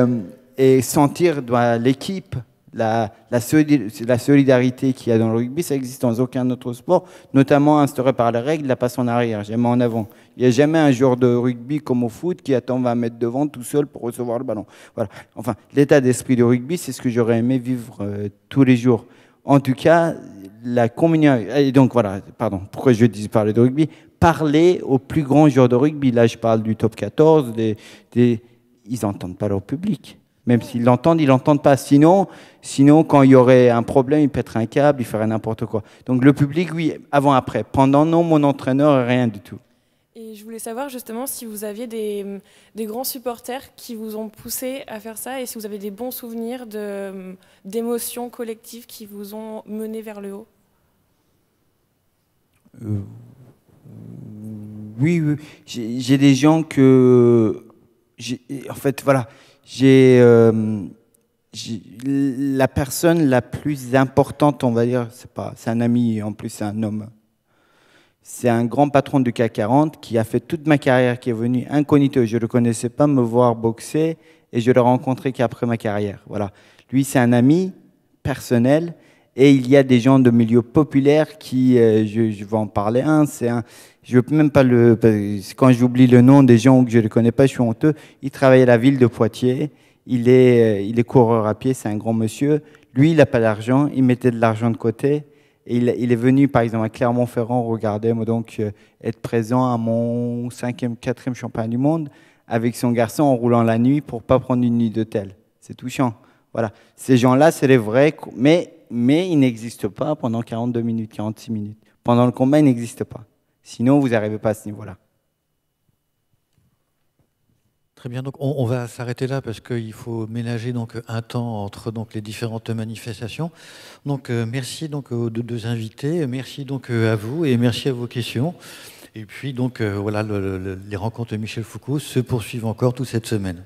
S2: et sentir bah, l'équipe, la, solidarité qu'il y a dans le rugby, ça n'existe dans aucun autre sport, notamment instauré par les règles, la passe en arrière, jamais en avant. Il n'y a jamais un joueur de rugby comme au foot qui attend 20 mètres devant tout seul pour recevoir le ballon. Voilà. Enfin, l'état d'esprit du rugby, c'est ce que j'aurais aimé vivre euh, tous les jours. En tout cas, la communion. Et donc voilà, pardon, pourquoi je dis parler de rugby Parler aux plus grands joueurs de rugby. Là, je parle du top 14, des, ils n'entendent pas leur public même s'ils l'entendent, ils l'entendent pas. Sinon, sinon, quand il y aurait un problème, ils pèteraient un câble, ils feraient n'importe quoi. Donc le public, oui, avant, après. Pendant, non, mon entraîneur, rien du tout. Et je voulais savoir justement si vous aviez des, grands supporters qui vous ont poussé à faire ça et si vous avez des bons souvenirs d'émotions collectives qui vous ont mené vers le haut. Euh, oui, oui. j'ai des gens que en fait, voilà, euh, j'ai la personne la plus importante, on va dire, c'est pas, c'est un ami, en plus c'est un homme. C'est un grand patron du CAC 40 qui a fait toute ma carrière, qui est venu incognito. Je ne le connaissais pas me voir boxer et je l'ai rencontré qu'après ma carrière. Voilà. Lui, c'est un ami personnel et il y a des gens de milieu populaire qui, euh, je, vais en parler un, c'est un, je peux même pas le, quand j'oublie le nom des gens que je ne connais pas, je suis honteux. Il travaille à la ville de Poitiers. Il est, euh, il est coureur à pied, c'est un grand monsieur. Lui, il n'a pas d'argent, il mettait de l'argent de côté. Et il, est venu, par exemple, à Clermont-Ferrand regarder, moi, donc, euh, être présent à mon cinquième, quatrième championnat du monde avec son garçon en roulant la nuit pour pas prendre une nuit d'hôtel. C'est touchant. Voilà. Ces gens-là, c'est les vrais, mais mais il n'existe pas pendant 42 minutes, 46 minutes. Pendant le combat, il n'existe pas. Sinon, vous n'arrivez pas à ce niveau-là.
S1: Très bien, donc on, va s'arrêter là parce qu'il faut ménager donc un temps entre donc les différentes manifestations. Donc euh, merci donc aux deux, invités, merci donc euh, à vous et merci à vos questions. Et puis donc euh, voilà, les rencontres de Michel Foucault se poursuivent encore toute cette semaine.